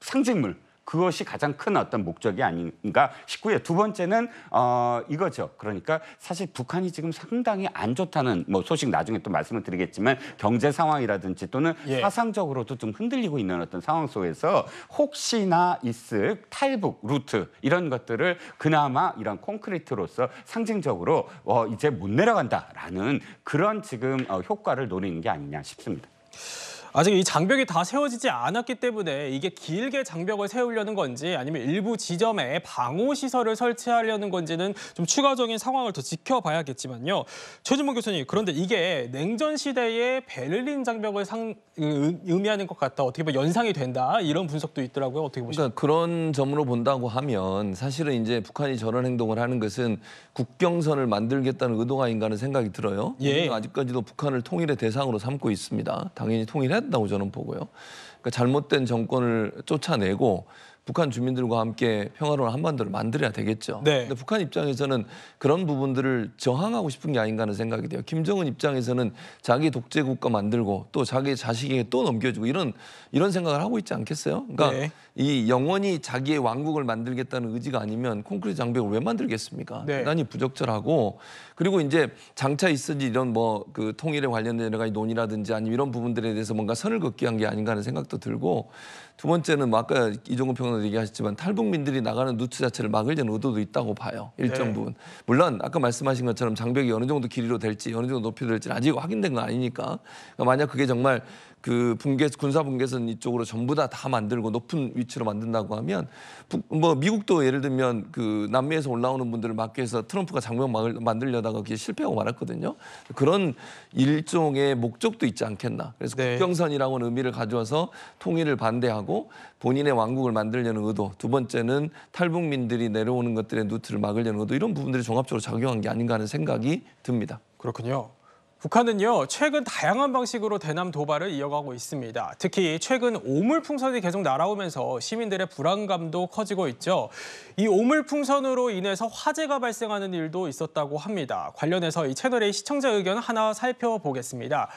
상징물 그것이 가장 큰 어떤 목적이 아닌가 싶고요. 두 번째는 어, 이거죠. 그러니까 사실 북한이 지금 상당히 안 좋다는 뭐 소식 나중에 또 말씀을 드리겠지만 경제 상황이라든지 또는 예. 사상적으로도 좀 흔들리고 있는 어떤 상황 속에서 혹시나 있을 탈북 루트 이런 것들을 그나마 이런 콘크리트로서 상징적으로 어, 이제 못 내려간다라는 그런 지금 어, 효과를 노리는 게 아니냐 싶습니다. 아직 이 장벽이 다 세워지지 않았기 때문에 이게 길게 장벽을 세우려는 건지 아니면 일부 지점에 방호 시설을 설치하려는 건지는 좀 추가적인 상황을 더 지켜봐야겠지만요. 최준봉 교수님, 그런데 이게 냉전 시대의 베를린 장벽을 상, 의미하는 것 같다. 어떻게 보면 연상이 된다. 이런 분석도 있더라고요. 어떻게 보십니까? 그러니까 그런 점으로 본다고 하면 사실은 이제 북한이 저런 행동을 하는 것은 국경선을 만들겠다는 의도가 인가는 생각이 들어요. 예. 아직까지도 북한을 통일의 대상으로 삼고 있습니다. 당연히 통일해 된다고 저는 보고요. 그러니까 잘못된 정권을 쫓아내고 북한 주민들과 함께 평화로운 한반도를 만들어야 되겠죠. 네. 근데 북한 입장에서는 그런 부분들을 저항하고 싶은 게 아닌가 하는 생각이 돼요. 김정은 입장에서는 자기 독재 국가 만들고 또 자기 자식에게 또 넘겨주고 이런 이런 생각을 하고 있지 않겠어요? 그러니까 네. 이 영원히 자기의 왕국을 만들겠다는 의지가 아니면 콘크리트 장벽을 왜 만들겠습니까? 네. 대단히 부적절하고 그리고 이제 장차 있을지 이런 뭐 그 통일에 관련된 여러 가지 논의라든지 아니면 이런 부분들에 대해서 뭔가 선을 긋기 한게 아닌가 하는 생각도 들고 두 번째는 뭐 아까 이종근 평론가 얘기하셨지만 탈북민들이 나가는 누트 자체를 막으려는 의도도 있다고 봐요. 일정 네. 부분. 물론 아까 말씀하신 것처럼 장벽이 어느 정도 길이로 될지 어느 정도 높이로 될지 아직 확인된 건 아니니까 그러니까 만약 그게 정말 그 분계 군사 분계선 이쪽으로 전부 다다 다 만들고 높은 위치로 만든다고 하면 뭐 미국도 예를 들면 그 남미에서 올라오는 분들을 막기 위해서 트럼프가 장벽 만들려다가 그게 실패하고 말았거든요. 그런 일종의 목적도 있지 않겠나. 그래서 네. 국경선이라고는 의미를 가져와서 통일을 반대하고 본인의 왕국을 만들려는 의도. 두 번째는 탈북민들이 내려오는 것들의 누트를 막으려는 의도. 이런 부분들이 종합적으로 작용한 게 아닌가 하는 생각이 듭니다. 그렇군요. 북한은요 최근 다양한 방식으로 대남 도발을 이어가고 있습니다. 특히 최근 오물풍선이 계속 날아오면서 시민들의 불안감도 커지고 있죠. 이 오물풍선으로 인해서 화재가 발생하는 일도 있었다고 합니다. 관련해서 이 채널의 시청자 의견 하나 살펴보겠습니다.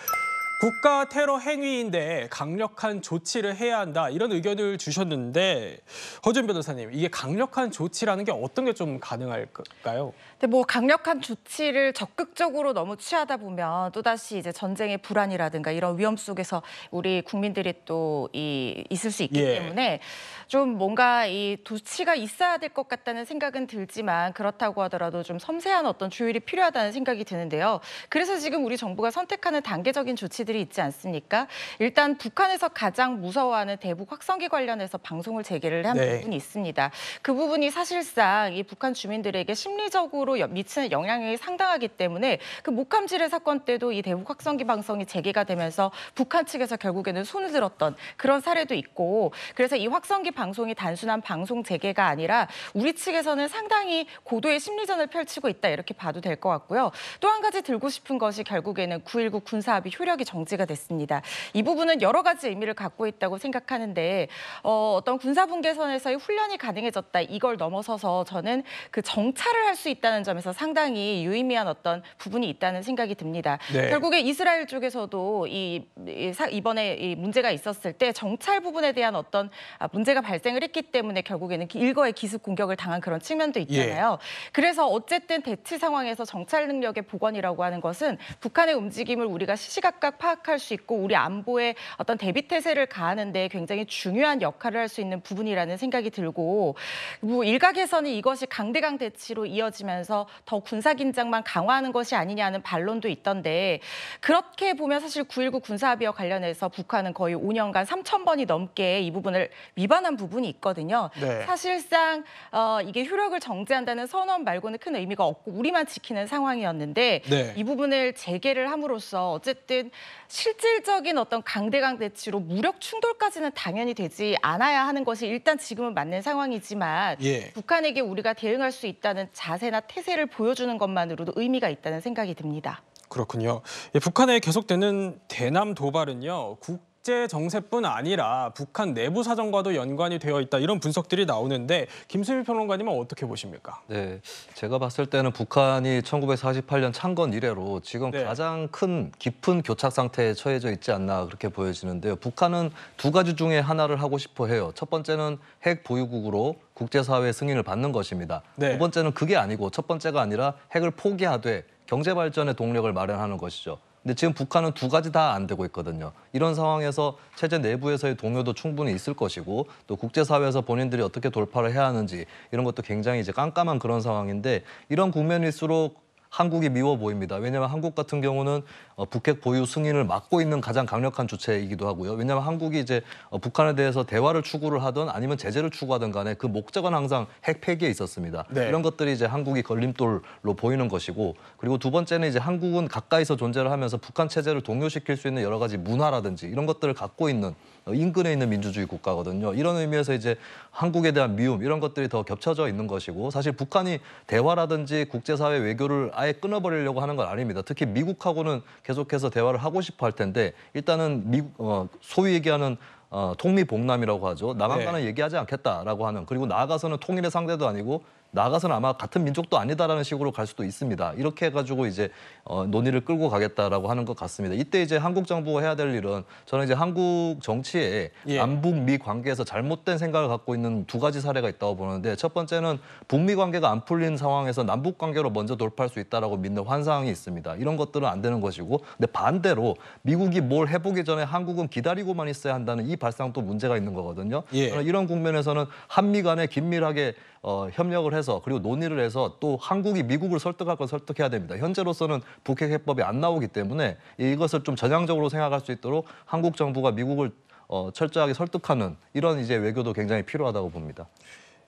국가 테러 행위인데 강력한 조치를 해야 한다 이런 의견을 주셨는데 허준 변호사님 이게 강력한 조치라는 게 어떤 게 좀 가능할까요? 근데 뭐 강력한 조치를 적극적으로 너무 취하다 보면 또다시 이제 전쟁의 불안이라든가 이런 위험 속에서 우리 국민들이 또 이 있을 수 있기 예. 때문에 좀 뭔가 이 조치가 있어야 될 것 같다는 생각은 들지만 그렇다고 하더라도 좀 섬세한 어떤 조율이 필요하다는 생각이 드는데요. 그래서 지금 우리 정부가 선택하는 단계적인 조치들이 있지 않습니까? 일단 북한에서 가장 무서워하는 대북 확성기 관련해서 방송을 재개를 한 네. 부분이 있습니다. 그 부분이 사실상 이 북한 주민들에게 심리적으로 전반로 미치는 영향이 상당하기 때문에 그 목함질의 사건 때도 이 대북 확성기 방송이 재개가 되면서 북한 측에서 결국에는 손을 들었던 그런 사례도 있고 그래서 이 확성기 방송이 단순한 방송 재개가 아니라 우리 측에서는 상당히 고도의 심리전을 펼치고 있다 이렇게 봐도 될 것 같고요. 또 한 가지 들고 싶은 것이 결국에는 9.19 군사합의 효력이 정지가 됐습니다. 이 부분은 여러 가지 의미를 갖고 있다고 생각하는데 어, 어떤 군사분계선에서의 훈련이 가능해졌다 이걸 넘어서서 저는 그 정찰을 할 수 있다는 있다는 점에서 상당히 유의미한 어떤 부분이 있다는 생각이 듭니다. 네. 결국에 이스라엘 쪽에서도 이, 이 사, 이번에 이 문제가 있었을 때 정찰 부분에 대한 어떤 아, 문제가 발생을 했기 때문에 결국에는 일거의 기습 공격을 당한 그런 측면도 예. 있잖아요. 예. 그래서 어쨌든 대치 상황에서 정찰 능력의 복원이라고 하는 것은 북한의 움직임을 우리가 시시각각 파악할 수 있고 우리 안보에 어떤 대비 태세를 가하는 데 굉장히 중요한 역할을 할 수 있는 부분이라는 생각이 들고 뭐 일각에서는 이것이 강대강 대치로 이어지면서 그래서 더 군사 긴장만 강화하는 것이 아니냐는 반론도 있던데 그렇게 보면 사실 9.19 군사합의와 관련해서 북한은 거의 5년간 3천 번이 넘게 이 부분을 위반한 부분이 있거든요. 네. 사실상 어, 이게 효력을 정지한다는 선언 말고는 큰 의미가 없고 우리만 지키는 상황이었는데 네. 이 부분을 재개를 함으로써 어쨌든 실질적인 어떤 강대강 대치로 무력 충돌까지는 당연히 되지 않아야 하는 것이 일단 지금은 맞는 상황이지만 예. 북한에게 우리가 대응할 수 있다는 자세나 태 태세를 보여주는 것만으로도 의미가 있다는 생각이 듭니다. 그렇군요. 예, 북한의 계속되는 대남 도발은요, 국 국제 정세뿐 아니라 북한 내부 사정과도 연관이 되어 있다 이런 분석들이 나오는데 김수미 평론가님은 어떻게 보십니까? 네, 제가 봤을 때는 북한이 1948년 창건 이래로 지금 네. 가장 큰 깊은 교착 상태에 처해져 있지 않나 그렇게 보여지는데요. 북한은 두 가지 중에 하나를 하고 싶어 해요. 첫 번째는 핵 보유국으로 국제사회의 승인을 받는 것입니다. 네. 두 번째는 그게 아니고 첫 번째가 아니라 핵을 포기하되 경제 발전의 동력을 마련하는 것이죠. 근데 지금 북한은 두 가지 다 안 되고 있거든요. 이런 상황에서 체제 내부에서의 동요도 충분히 있을 것이고 또 국제사회에서 본인들이 어떻게 돌파를 해야 하는지 이런 것도 굉장히 이제 깜깜한 그런 상황인데 이런 국면일수록 한국이 미워 보입니다. 왜냐하면 한국 같은 경우는 어, 북핵 보유 승인을 막고 있는 가장 강력한 주체이기도 하고요. 왜냐하면 한국이 이제 어, 북한에 대해서 대화를 추구를 하든 아니면 제재를 추구하든 간에 그 목적은 항상 핵 폐기에 있었습니다. 네. 이런 것들이 이제 한국이 걸림돌로 보이는 것이고 그리고 두 번째는 이제 한국은 가까이서 존재를 하면서 북한 체제를 동요시킬 수 있는 여러 가지 문화라든지 이런 것들을 갖고 있는 어, 인근에 있는 민주주의 국가거든요. 이런 의미에서 이제 한국에 대한 미움 이런 것들이 더 겹쳐져 있는 것이고 사실 북한이 대화라든지 국제사회 외교를 아예 끊어버리려고 하는 건 아닙니다. 특히 미국하고는 계속해서 대화를 하고 싶어 할 텐데 일단은 미, 국 어, 소위 얘기하는 어, 통미봉남이라고 하죠. 남한과는 네. 얘기하지 않겠다라고 하는 그리고 나아가서는 통일의 상대도 아니고 나가서는 아마 같은 민족도 아니다라는 식으로 갈 수도 있습니다. 이렇게 해가지고 이제 어, 논의를 끌고 가겠다라고 하는 것 같습니다. 이때 이제 한국 정부가 해야 될 일은 저는 이제 한국 정치에 예. 남북 미 관계에서 잘못된 생각을 갖고 있는 두 가지 사례가 있다고 보는데 첫 번째는 북미 관계가 안 풀린 상황에서 남북 관계로 먼저 돌파할 수 있다라고 믿는 환상이 있습니다. 이런 것들은 안 되는 것이고 근데 반대로 미국이 뭘 해보기 전에 한국은 기다리고만 있어야 한다는 이 발상도 문제가 있는 거거든요. 예. 이런 국면에서는 한미 간에 긴밀하게 어, 협력을 해서 그리고 논의를 해서 또 한국이 미국을 설득할 건 설득해야 됩니다. 현재로서는 북핵 해법이 안 나오기 때문에 이것을 좀 전향적으로 생각할 수 있도록 한국 정부가 미국을 어, 철저하게 설득하는 이런 이제 외교도 굉장히 필요하다고 봅니다.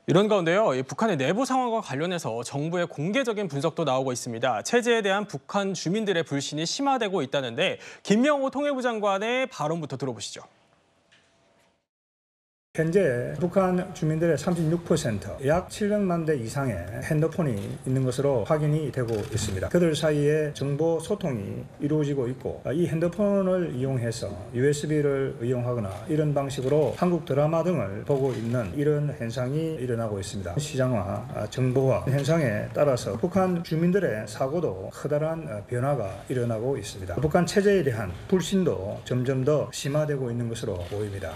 이런 가운데요, 북한의 내부 상황과 관련해서 정부의 공개적인 분석도 나오고 있습니다. 체제에 대한 북한 주민들의 불신이 심화되고 있다는데 김명호 통일부 장관의 발언부터 들어보시죠. 현재 북한 주민들의 36%약 700만 대 이상의 핸드폰이 있는 것으로 확인이 되고 있습니다. 그들 사이에 정보 소통이 이루어지고 있고 이 핸드폰을 이용해서 USB를 이용하거나 이런 방식으로 한국 드라마 등을 보고 있는 이런 현상이 일어나고 있습니다. 시장화, 아, 정보화 현상에 따라서 북한 주민들의 사고도 커다란 어, 변화가 일어나고 있습니다. 북한 체제에 대한 불신도 점점 더 심화되고 있는 것으로 보입니다.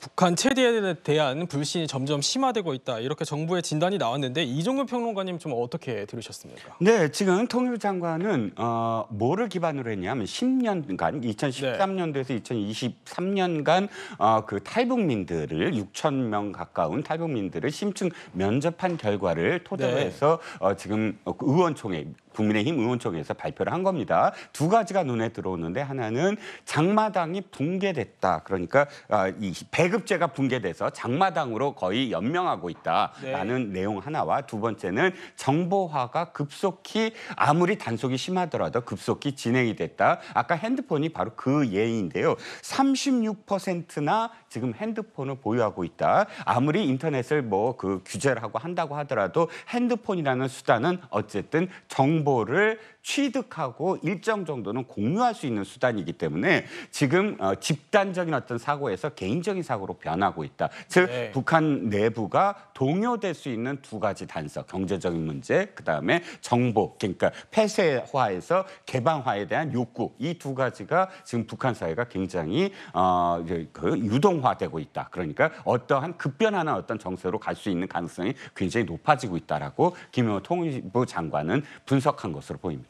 북한 체제에 대한 불신이 점점 심화되고 있다 이렇게 정부의 진단이 나왔는데 이종근 평론가님 좀 어떻게 들으셨습니까? 네, 지금 통일 장관은 어, 뭐를 기반으로 했냐면 10년간 2013년도에서 2023년간 어, 그 탈북민들을 6천 명 가까운 탈북민들을 심층 면접한 결과를 토대로 네. 해서 어, 지금 어, 그 의원총회 국민의힘 의원총에서 발표를 한 겁니다. 두 가지가 눈에 들어오는데 하나는 장마당이 붕괴됐다. 그러니까 아, 이 배급제가 붕괴돼서 장마당으로 거의 연명하고 있다라는 네. 내용 하나와 두 번째는 정보화가 급속히 아무리 단속이 심하더라도 급속히 진행이 됐다. 아까 핸드폰이 바로 그 예인데요. 36%나 지금 핸드폰을 보유하고 있다. 아무리 인터넷을 뭐 그 규제를 하고 한다고 하더라도 핸드폰이라는 수단은 어쨌든 정보를 취득하고 일정 정도는 공유할 수 있는 수단이기 때문에 지금 어, 집단적인 어떤 사고에서 개인적인 사고로 변하고 있다. 즉 네. 북한 내부가 동요될 수 있는 두 가지 단서, 경제적인 문제, 그다음에 정보, 그러니까 폐쇄화에서 개방화에 대한 욕구 이 두 가지가 지금 북한 사회가 굉장히 어, 그, 그 유동화되고 있다. 그러니까 어떠한 급변하는 어떤 정세로 갈 수 있는 가능성이 굉장히 높아지고 있다라고 김영호 통일부 장관은 분석한 것으로 보입니다.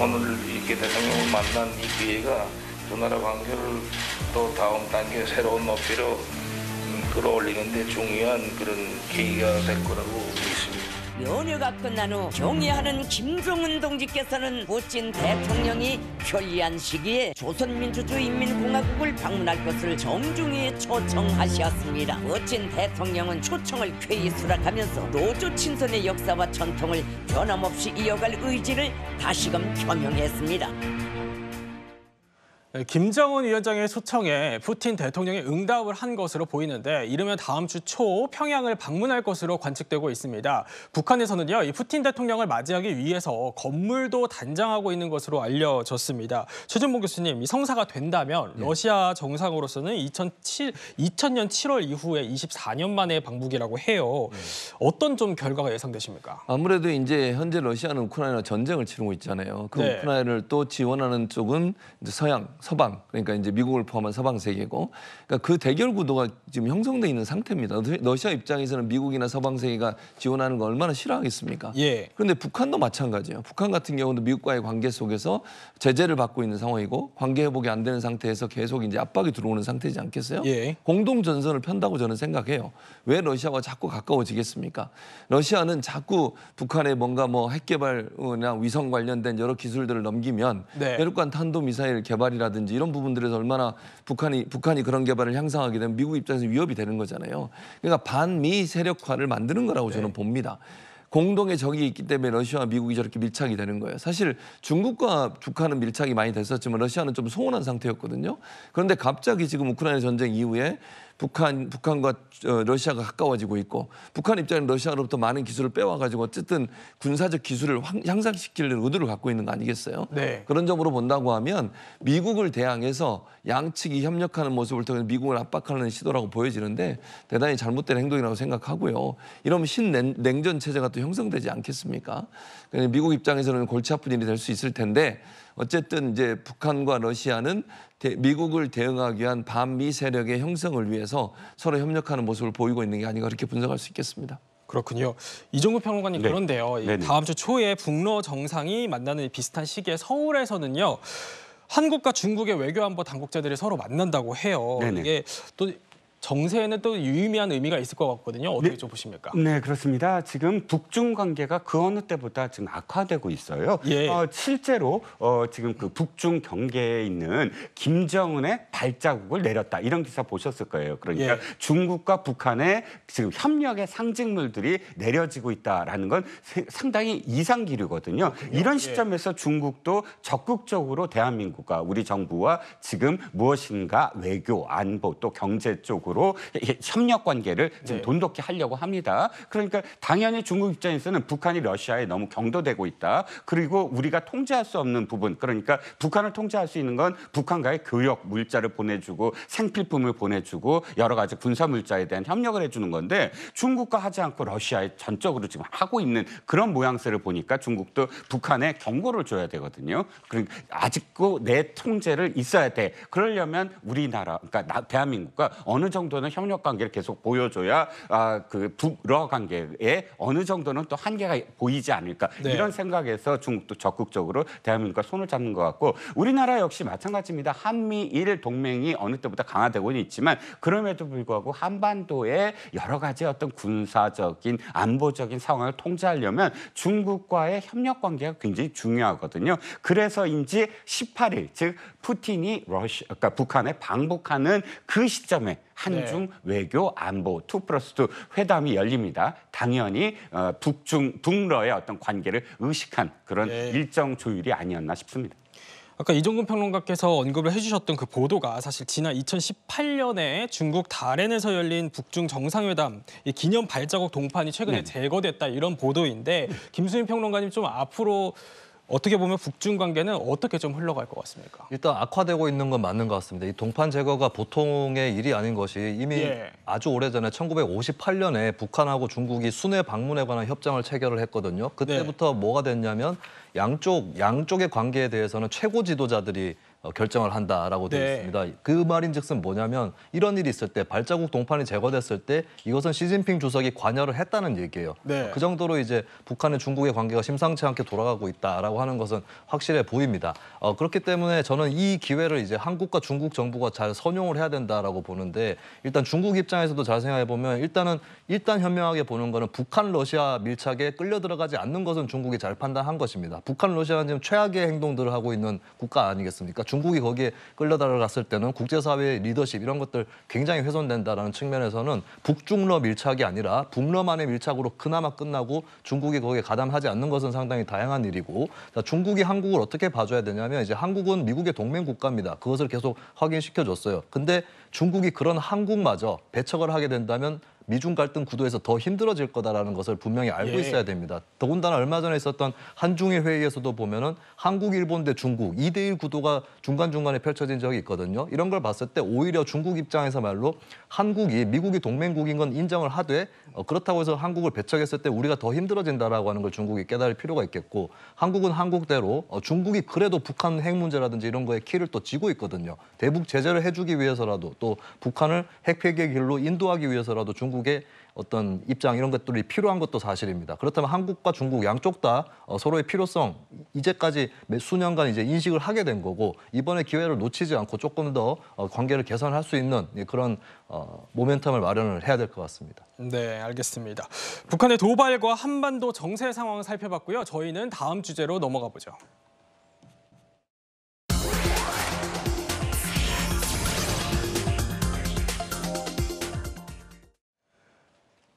오늘 이렇게 대통령을 만난 이 기회가 두 나라 관계를 또 다음 단계 새로운 높이로 끌어올리는데 중요한 그런 계기가 될 거라고 믿습니다. 연휴가 끝난 후 경의하는 김정은 동지께서는 보친 대통령이 편리한 시기에 조선민주주의인민공화국을 방문할 것을 정중히 초청하셨습니다. 보친 대통령은 초청을 쾌히 수락하면서 노조 친선의 역사와 전통을 변함없이 이어갈 의지를 다시금 표명했습니다. 네, 김정은 위원장의 소청에 푸틴 대통령이 응답을 한 것으로 보이는데 이르면 다음 주 초 평양을 방문할 것으로 관측되고 있습니다. 북한에서는요, 이 푸틴 대통령을 맞이하기 위해서 건물도 단장하고 있는 것으로 알려졌습니다. 최준봉 교수님, 이 성사가 된다면 네. 러시아 정상으로서는 2007, 2000년 7월 이후에 24년 만에 방북이라고 해요. 네. 어떤 좀 결과가 예상되십니까? 아무래도 이제 현재 러시아는 우크라이나 전쟁을 치르고 있잖아요. 그 네. 우크라이나를 또 지원하는 쪽은 서양 서방 그러니까 이제 미국을 포함한 서방 세계고 그러니까 그 대결 구도가 지금 형성돼 있는 상태입니다. 러시아 입장에서는 미국이나 서방 세계가 지원하는 걸 얼마나 싫어하겠습니까? 예. 그런데 북한도 마찬가지예요. 북한 같은 경우도 미국과의 관계 속에서 제재를 받고 있는 상황이고 관계 회복이 안 되는 상태에서 계속 이제 압박이 들어오는 상태이지 않겠어요? 예. 공동 전선을 편다고 저는 생각해요. 왜 러시아와 자꾸 가까워지겠습니까? 러시아는 자꾸 북한에 뭔가 뭐 핵개발이나 위성 관련된 여러 기술들을 넘기면 네. 대륙간 탄도 미사일 개발이라 개발이라든지 이런 부분들에서 얼마나 북한이 북한이 그런 개발을 향상하게 되면 미국 입장에서 위협이 되는 거잖아요. 그러니까 반미 세력화를 만드는 거라고 저는 네. 봅니다. 공동의 적이 있기 때문에 러시아와 미국이 저렇게 밀착이 되는 거예요. 사실 중국과 북한은 밀착이 많이 됐었지만 러시아는 좀 소원한 상태였거든요. 그런데 갑자기 지금 우크라이나 전쟁 이후에 북한 북한과 어, 러시아가 가까워지고 있고 북한 입장에 러시아로부터 많은 기술을 빼와가지고 어쨌든 군사적 기술을 향상시키려는 의도를 갖고 있는 거 아니겠어요? 네. 그런 점으로 본다고 하면 미국을 대항해서 양측이 협력하는 모습을 통해 미국을 압박하는 시도라고 보여지는데 대단히 잘못된 행동이라고 생각하고요. 이러면 신냉전 체제가 또 형성되지 않겠습니까? 그러니까 미국 입장에서는 골치 아픈 일이 될 수 있을 텐데 어쨌든 이제 북한과 러시아는 미국을 대응하기 위한 반미 세력의 형성을 위해서 서로 협력하는 모습을 보이고 있는 게 아닌가 그렇게 분석할 수 있겠습니다. 그렇군요. 이종구 평론가님 네. 그런데요. 네네. 다음 주 초에 북러 정상이 만나는 비슷한 시기에 서울에서는요. 한국과 중국의 외교안보 당국자들이 서로 만난다고 해요. 네네. 이게 또 정세에는 또 유의미한 의미가 있을 것 같거든요. 어떻게 네, 좀 보십니까? 네, 그렇습니다. 지금 북중 관계가 그 어느 때보다 지금 악화되고 있어요. 예. 어, 실제로 어, 지금 그 북중 경계에 있는 김정은의 발자국을 내렸다 이런 기사 보셨을 거예요. 그러니까 예. 중국과 북한의 지금 협력의 상징물들이 내려지고 있다라는 건 세, 상당히 이상 기류거든요. 이런 예. 시점에서 예. 중국도 적극적으로 대한민국과 우리 정부와 지금 무엇인가 외교, 안보 또 경제 쪽으로 쪽으로 협력 관계를 지금 좀 네. 돈독히 하려고 합니다. 그러니까 당연히 중국 입장에서는 북한이 러시아에 너무 경도되고 있다. 그리고 우리가 통제할 수 없는 부분, 그러니까 북한을 통제할 수 있는 건 북한과의 교역 물자를 보내주고 생필품을 보내주고 여러 가지 군사 물자에 대한 협력을 해주는 건데 중국과 하지 않고 러시아에 전적으로 지금 하고 있는 그런 모양새를 보니까 중국도 북한에 경고를 줘야 되거든요. 그러니까 아직도 내 통제를 있어야 돼. 그러려면 우리나라, 그러니까 대한민국과 어느 정도 정도는 협력 관계를 계속 보여줘야 아, 그 불어 관계에 어느 정도는 또 한계가 보이지 않을까 네. 이런 생각에서 중국도 적극적으로 대한민국과 손을 잡는 것 같고 우리나라 역시 마찬가지입니다. 한미일 동맹이 어느 때보다 강화되고는 있지만 그럼에도 불구하고 한반도에 여러 가지 어떤 군사적인 안보적인 상황을 통제하려면 중국과의 협력 관계가 굉장히 중요하거든요. 그래서인지 18일 즉 푸틴이 러시아 그러니까 북한에 방북하는 그 시점에 네. 한중 외교 안보 투 플러스 투 회담이 열립니다. 당연히 어, 북중 북러의 어떤 관계를 의식한 그런 네. 일정 조율이 아니었나 싶습니다. 아까 이종근 평론가께서 언급을 해주셨던 그 보도가 사실 지난 2018년에 중국 다롄에서 열린 북중 정상회담 이 기념 발자국 동판이 최근에 네. 제거됐다 이런 보도인데 김수민 평론가님 좀 앞으로 어떻게 보면 북중 관계는 어떻게 좀 흘러갈 것 같습니까? 일단 악화되고 있는 건 맞는 것 같습니다. 이 동판 제거가 보통의 일이 아닌 것이 이미 예. 아주 오래전에 1958년에 북한하고 중국이 순회 방문에 관한 협정을 체결을 했거든요. 그때부터 네. 뭐가 됐냐면 양쪽 양쪽의 관계에 대해서는 최고 지도자들이 어, 결정을 한다라고 되어 네. 있습니다. 그 말인즉슨 뭐냐면 이런 일이 있을 때 발자국 동판이 제거됐을 때 이것은 시진핑 주석이 관여를 했다는 얘기예요. 네. 그 정도로 이제 북한의 중국의 관계가 심상치 않게 돌아가고 있다라고 하는 것은 확실해 보입니다. 어, 그렇기 때문에 저는 이 기회를 이제 한국과 중국 정부가 잘 선용을 해야 된다라고 보는데 일단 중국 입장에서도 잘 생각해 보면 일단은 일단 현명하게 보는 거는 북한 러시아 밀착에 끌려 들어가지 않는 것은 중국이 잘 판단한 것입니다. 있습니다. 북한, 러시아는 지금 최악의 행동들을 하고 있는 국가 아니겠습니까? 중국이 거기에 끌려다녀갔을 때는 국제사회의 리더십 이런 것들 굉장히 훼손된다라는 측면에서는 북중러 밀착이 아니라 북러만의 밀착으로 그나마 끝나고 중국이 거기에 가담하지 않는 것은 상당히 다양한 일이고 자, 중국이 한국을 어떻게 봐줘야 되냐면 이제 한국은 미국의 동맹 국가입니다. 그것을 계속 확인시켜줬어요. 근데 중국이 그런 한국마저 배척을 하게 된다면 미중 갈등 구도에서 더 힘들어질 거다라는 것을 분명히 알고 예. 있어야 됩니다. 더군다나 얼마 전에 있었던 한중의 회의에서도 보면은 한국, 일본 대 중국 이대일 구도가 중간중간에 펼쳐진 적이 있거든요. 이런 걸 봤을 때 오히려 중국 입장에서 말로 한국이 미국이 동맹국인 건 인정을 하되 어, 그렇다고 해서 한국을 배척했을 때 우리가 더 힘들어진다라고 하는 걸 중국이 깨달을 필요가 있겠고 한국은 한국대로 어, 중국이 그래도 북한 핵 문제라든지 이런 거에 키를 또지고 있거든요. 대북 제재를 해주기 위해서라도 또 북한을 핵폐기의 길로 인도하기 위해서라도 중국 한국의 어떤 입장 이런 것들이 필요한 것도 사실입니다. 그렇다면 한국과 중국 양쪽 다 어, 서로의 필요성 이제까지 몇 수년간 이제 인식을 하게 된 거고 이번에 기회를 놓치지 않고 조금 더 어, 관계를 개선할 수 있는 예, 그런 어, 모멘텀을 마련을 해야 될 것 같습니다. 네, 알겠습니다. 북한의 도발과 한반도 정세 상황 살펴봤고요. 저희는 다음 주제로 넘어가 보죠.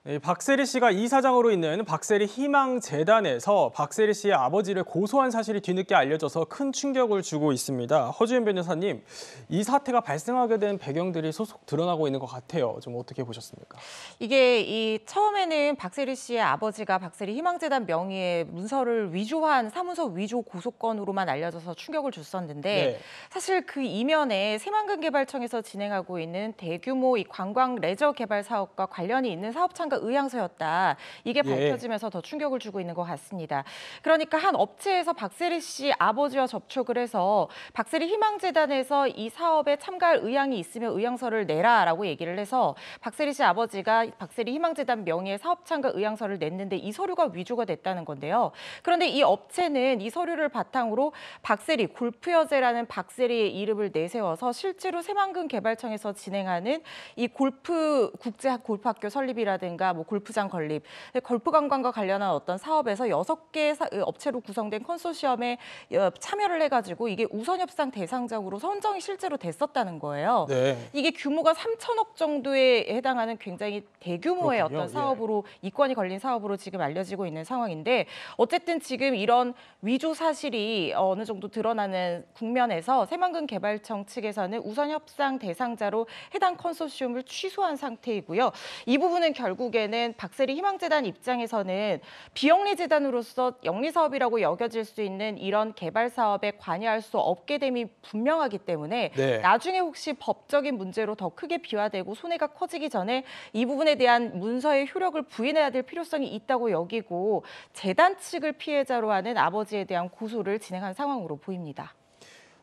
예, 박세리 씨가 이사장으로 있는 박세리 희망재단에서 박세리 씨의 아버지를 고소한 사실이 뒤늦게 알려져서 큰 충격을 주고 있습니다. 허주현 변호사님, 이 사태가 발생하게 된 배경들이 소속 드러나고 있는 것 같아요. 좀 어떻게 보셨습니까? 이게 이 처음에는 박세리 씨의 아버지가 박세리 희망재단 명의의 문서를 위조한 사문서 위조 고소건으로만 알려져서 충격을 줬었는데 네. 사실 그 이면에 새만금개발청에서 진행하고 있는 대규모 이 관광 레저 개발 사업과 관련이 있는 사업 창 수과 의향서였다. 이게 예. 밝혀지면서 예. 더 충격을 주고 있는 것 같습니다. 그러니까 한 업체에서 박세리 씨 아버지와 접촉을 해서 박세리 희망재단에서 이 사업에 참가할 의향이 있으면 의향서를 내라라고 얘기를 해서 박세리 씨 아버지가 박세리 희망재단 명의의 사업 참가 의향서를 냈는데 이 서류가 위조가 됐다는 건데요. 그런데 이 업체는 이 서류를 바탕으로 박세리 골프여제라는 박세리의 이름을 내세워서 실제로 새만금 개발청에서 진행하는 이 골프 국제 골프학교 설립이라든가 관광이라든가 뭐 골프장 건립, 골프 관광과 관련한 어떤 사업에서 여섯 개 어, 업체로 구성된 컨소시엄에 어, 참여를 해가지고 이게 우선 협상 대상작으로 선정이 실제로 됐었다는 거예요. 네. 이게 규모가 3천억 정도에 해당하는 굉장히 대규모의 그렇군요. 어떤 예. 사업으로 예. 이권이 걸린 사업으로 지금 알려지고 있는 상황인데 어쨌든 지금 이런 위조 사실이 어느 정도 드러나는 국면에서 새만금 개발청 측에서는 우선 협상 대상자로 해당 컨소시엄을 취소한 상태이고요. 이 부분은 결국 결국에는 박세리 희망재단 입장에서는 비영리 재단으로서 영리 사업이라고 여겨질 수 있는 이런 개발 사업에 관여할 수 없게 됨이 분명하기 때문에 네. 나중에 혹시 법적인 문제로 더 크게 비화되고 손해가 커지기 전에 이 부분에 대한 문서의 효력을 부인해야 될 필요성이 있다고 여기고 재단 측을 피해자로 하는 아버지에 대한 고소를 진행한 상황으로 보입니다.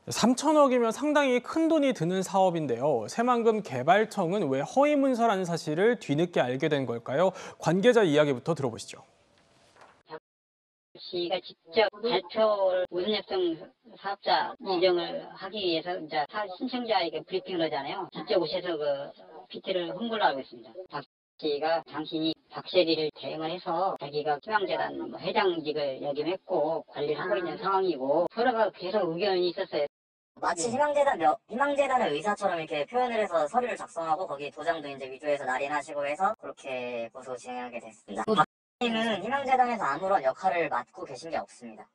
3천억이면 상당히 큰 돈이 드는 사업인데요. 새만금 개발청은 왜 허위 문서라는 사실을 뒤늦게 알게 된 걸까요? 관계자 이야기부터 들어보시죠. 씨가 직접 발표 우선협동 사업자 지정을 하기 위해서 이제 신청자에게 브리핑을 하잖아요. 직접 오셔서 그 PT를 홍보를 하고 있습니다. 박 씨가 당신이 박세리를 대응을 해서 자기가 희망재단 뭐 회장직을 역임했고 관리를 하고 있는 상황이고 서로가 계속 의견이 있었어요. 마치 네. 희망재단, 희망재단의 의사처럼 이렇게 표현을 해서 서류를 작성하고 거기 도장도 이제 위조해서 날인하시고 해서 그렇게 고소 진행하게 됐습니다. 네. 박씨는 희망재단에서 아무런 역할을 맡고 계신 게 없습니다.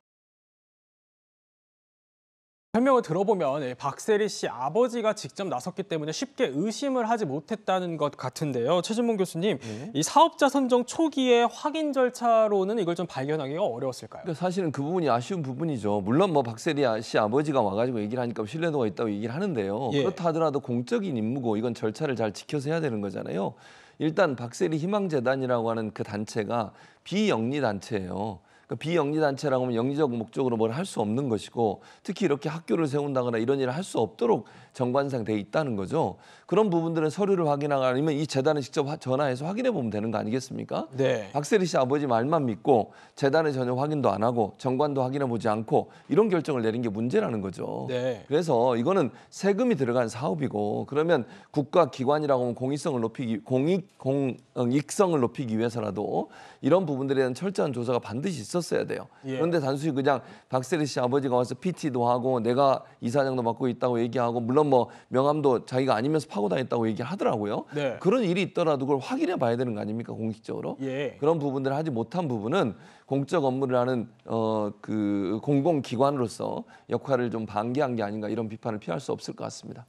설명을 들어보면 예, 박세리 씨 아버지가 직접 나섰기 때문에 쉽게 의심을 하지 못했다는 것 같은데요. 최진봉 교수님, 네. 이 사업자 선정 초기에 확인 절차로는 이걸 좀 발견하기가 어려웠을까요? 그러니까 사실은 그 부분이 아쉬운 부분이죠. 물론 뭐 박세리 씨 아버지가 와가지고 얘기를 하니까 신뢰도가 있다고 얘기를 하는데요. 예. 그렇다 하더라도 공적인 임무고 이건 절차를 잘 지켜서 해야 되는 거잖아요. 일단 박세리 희망재단이라고 하는 그 단체가 비영리 단체예요. 그 비영리단체라고 하면 영리적 목적으로 뭘 할 수 없는 것이고 특히 이렇게 학교를 세운다거나 이런 일을 할 수 없도록 정관상 돼 있다는 거죠. 그런 부분들은 서류를 확인하거나 아니면 이 재단에 직접 전화해서 확인해 보면 되는 거 아니겠습니까? 네. 박세리 씨 아버지 말만 믿고 재단에 전혀 확인도 안 하고 정관도 확인해 보지 않고 이런 결정을 내린 게 문제라는 거죠. 네. 그래서 이거는 세금이 들어간 사업이고 그러면 국가 기관이라고 하면 공익성을 높이기 공익 공익성을 어, 높이기 위해서라도 이런 부분들에 대한 철저한 조사가 반드시 있었어야 돼요. 예. 그런데 단순히 그냥 박세리 씨 아버지가 와서 PT도 하고 내가 이사장도 맡고 있다고 얘기하고 물론 물론 뭐 명함도 자기가 아니면서 파고다녔다고 얘기하더라고요. 네. 그런 일이 있더라도 그걸 확인해 봐야 되는 거 아닙니까 공식적으로? 예. 그런 부분들을 하지 못한 부분은 공적 업무를 하는 어, 그 공공기관으로서 역할을 좀 방기한 게 아닌가 이런 비판을 피할 수 없을 것 같습니다.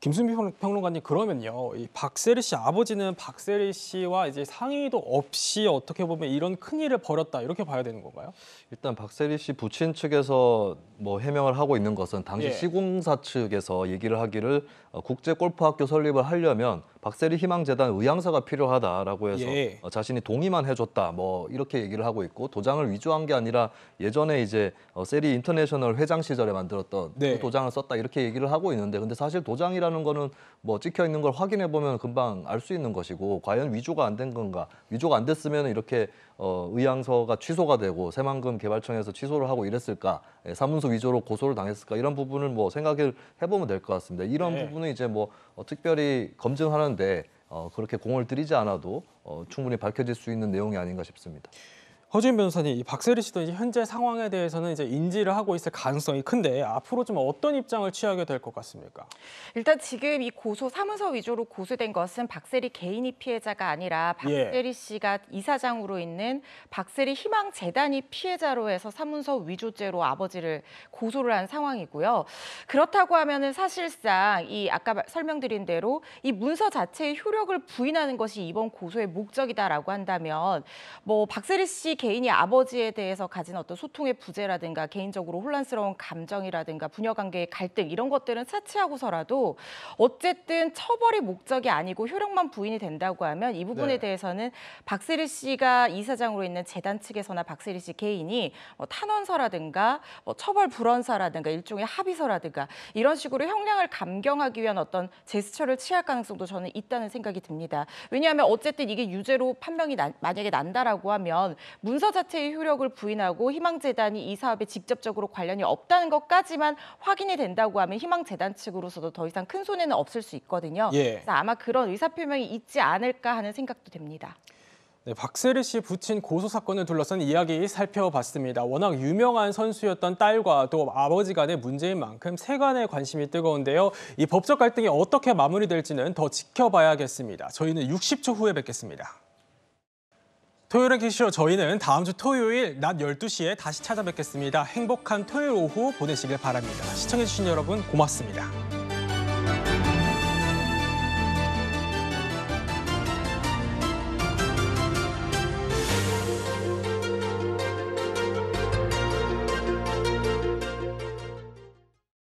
김순비 평론가님 그러면요, 이 박세리 씨 아버지는 박세리 씨와 이제 상의도 없이 어떻게 보면 이런 큰 일을 벌였다 이렇게 봐야 되는 건가요? 일단 박세리 씨 부친 측에서 뭐 해명을 하고 있는 것은 당시 예. 시공사 측에서 얘기를 하기를 어, 국제 골프학교 설립을 하려면 박세리 희망재단 의향서가 필요하다라고 해서 예. 어, 자신이 동의만 해줬다 뭐 이렇게 얘기를 하고 있고 도장을 위조한 게 아니라 예전에 이제 어, 세리 인터내셔널 회장 시절에 만들었던 네. 그 도장을 썼다 이렇게 얘기를 하고 있는데 근데 사실 도장이라는 거는 뭐 찍혀 있는 걸 확인해 보면 금방 알 수 있는 것이고 과연 위조가 안 된 건가 위조가 안 됐으면 이렇게 어, 의향서가 취소가 되고 새만금 개발청에서 취소를 하고 이랬을까 예, 사문서 위조로 고소를 당했을까 이런 부분을 뭐 생각을 해보면 될 것 같습니다 이런 네. 부분은 이제 뭐 어, 특별히 검증하는데 어, 그렇게 공을 들이지 않아도 어, 충분히 밝혀질 수 있는 내용이 아닌가 싶습니다. 허진 변호사님, 이 박세리 씨도 이제 현재 상황에 대해서는 이제 인지를 하고 있을 가능성이 큰데 앞으로 좀 어떤 입장을 취하게 될 것 같습니까? 일단 지금 이 고소 사무소 위조로 고소된 것은 박세리 개인이 피해자가 아니라 예. 박세리 예. 씨가 이사장으로 있는 박세리 희망 재단이 피해자로 해서 사문서 위조죄로 아버지를 고소를 한 상황이고요. 그렇다고 하면은 사실상 이 아까 설명드린 대로 이 문서 자체의 효력을 부인하는 것이 이번 고소의 목적이다라고 한다면 뭐 박세리 씨 개인이 아버지에 대해서 가진 어떤 소통의 부재라든가 개인적으로 혼란스러운 감정이라든가 부녀관계의 갈등 이런 것들은 차치하고서라도 어쨌든 처벌이 목적이 아니고 효력만 부인이 된다고 하면 이 부분에 네. 대해서는 박세리 씨가 이사장으로 있는 재단 측에서나 박세리 씨 개인이 뭐 탄원서라든가 뭐 처벌 불원서라든가 일종의 합의서라든가 이런 식으로 형량을 감경하기 위한 어떤 제스처를 취할 가능성도 저는 있다는 생각이 듭니다. 왜냐하면 어쨌든 이게 유죄로 판명이 나, 만약에 난다라고 하면 문 문서 자체의 효력을 부인하고 희망재단이 이 사업에 직접적으로 관련이 없다는 것까지만 확인이 된다고 하면 희망재단 측으로서도 더 이상 큰 손해는 없을 수 있거든요. 예. 그래서 아마 그런 의사표명이 있지 않을까 하는 생각도 됩니다 네, 박세리 씨 부친 고소 사건을 둘러싼 이야기 살펴봤습니다. 워낙 유명한 선수였던 딸과 또 아버지 간의 문제인 만큼 세간의 관심이 뜨거운데요. 이 법적 갈등이 어떻게 마무리될지는 더 지켜봐야겠습니다. 저희는 60초 후에 뵙겠습니다. 토요일의 캐시어 저희는 다음 주 토요일 낮 12시에 다시 찾아뵙겠습니다. 행복한 토요일 오후 보내시길 바랍니다. 시청해주신 여러분 고맙습니다.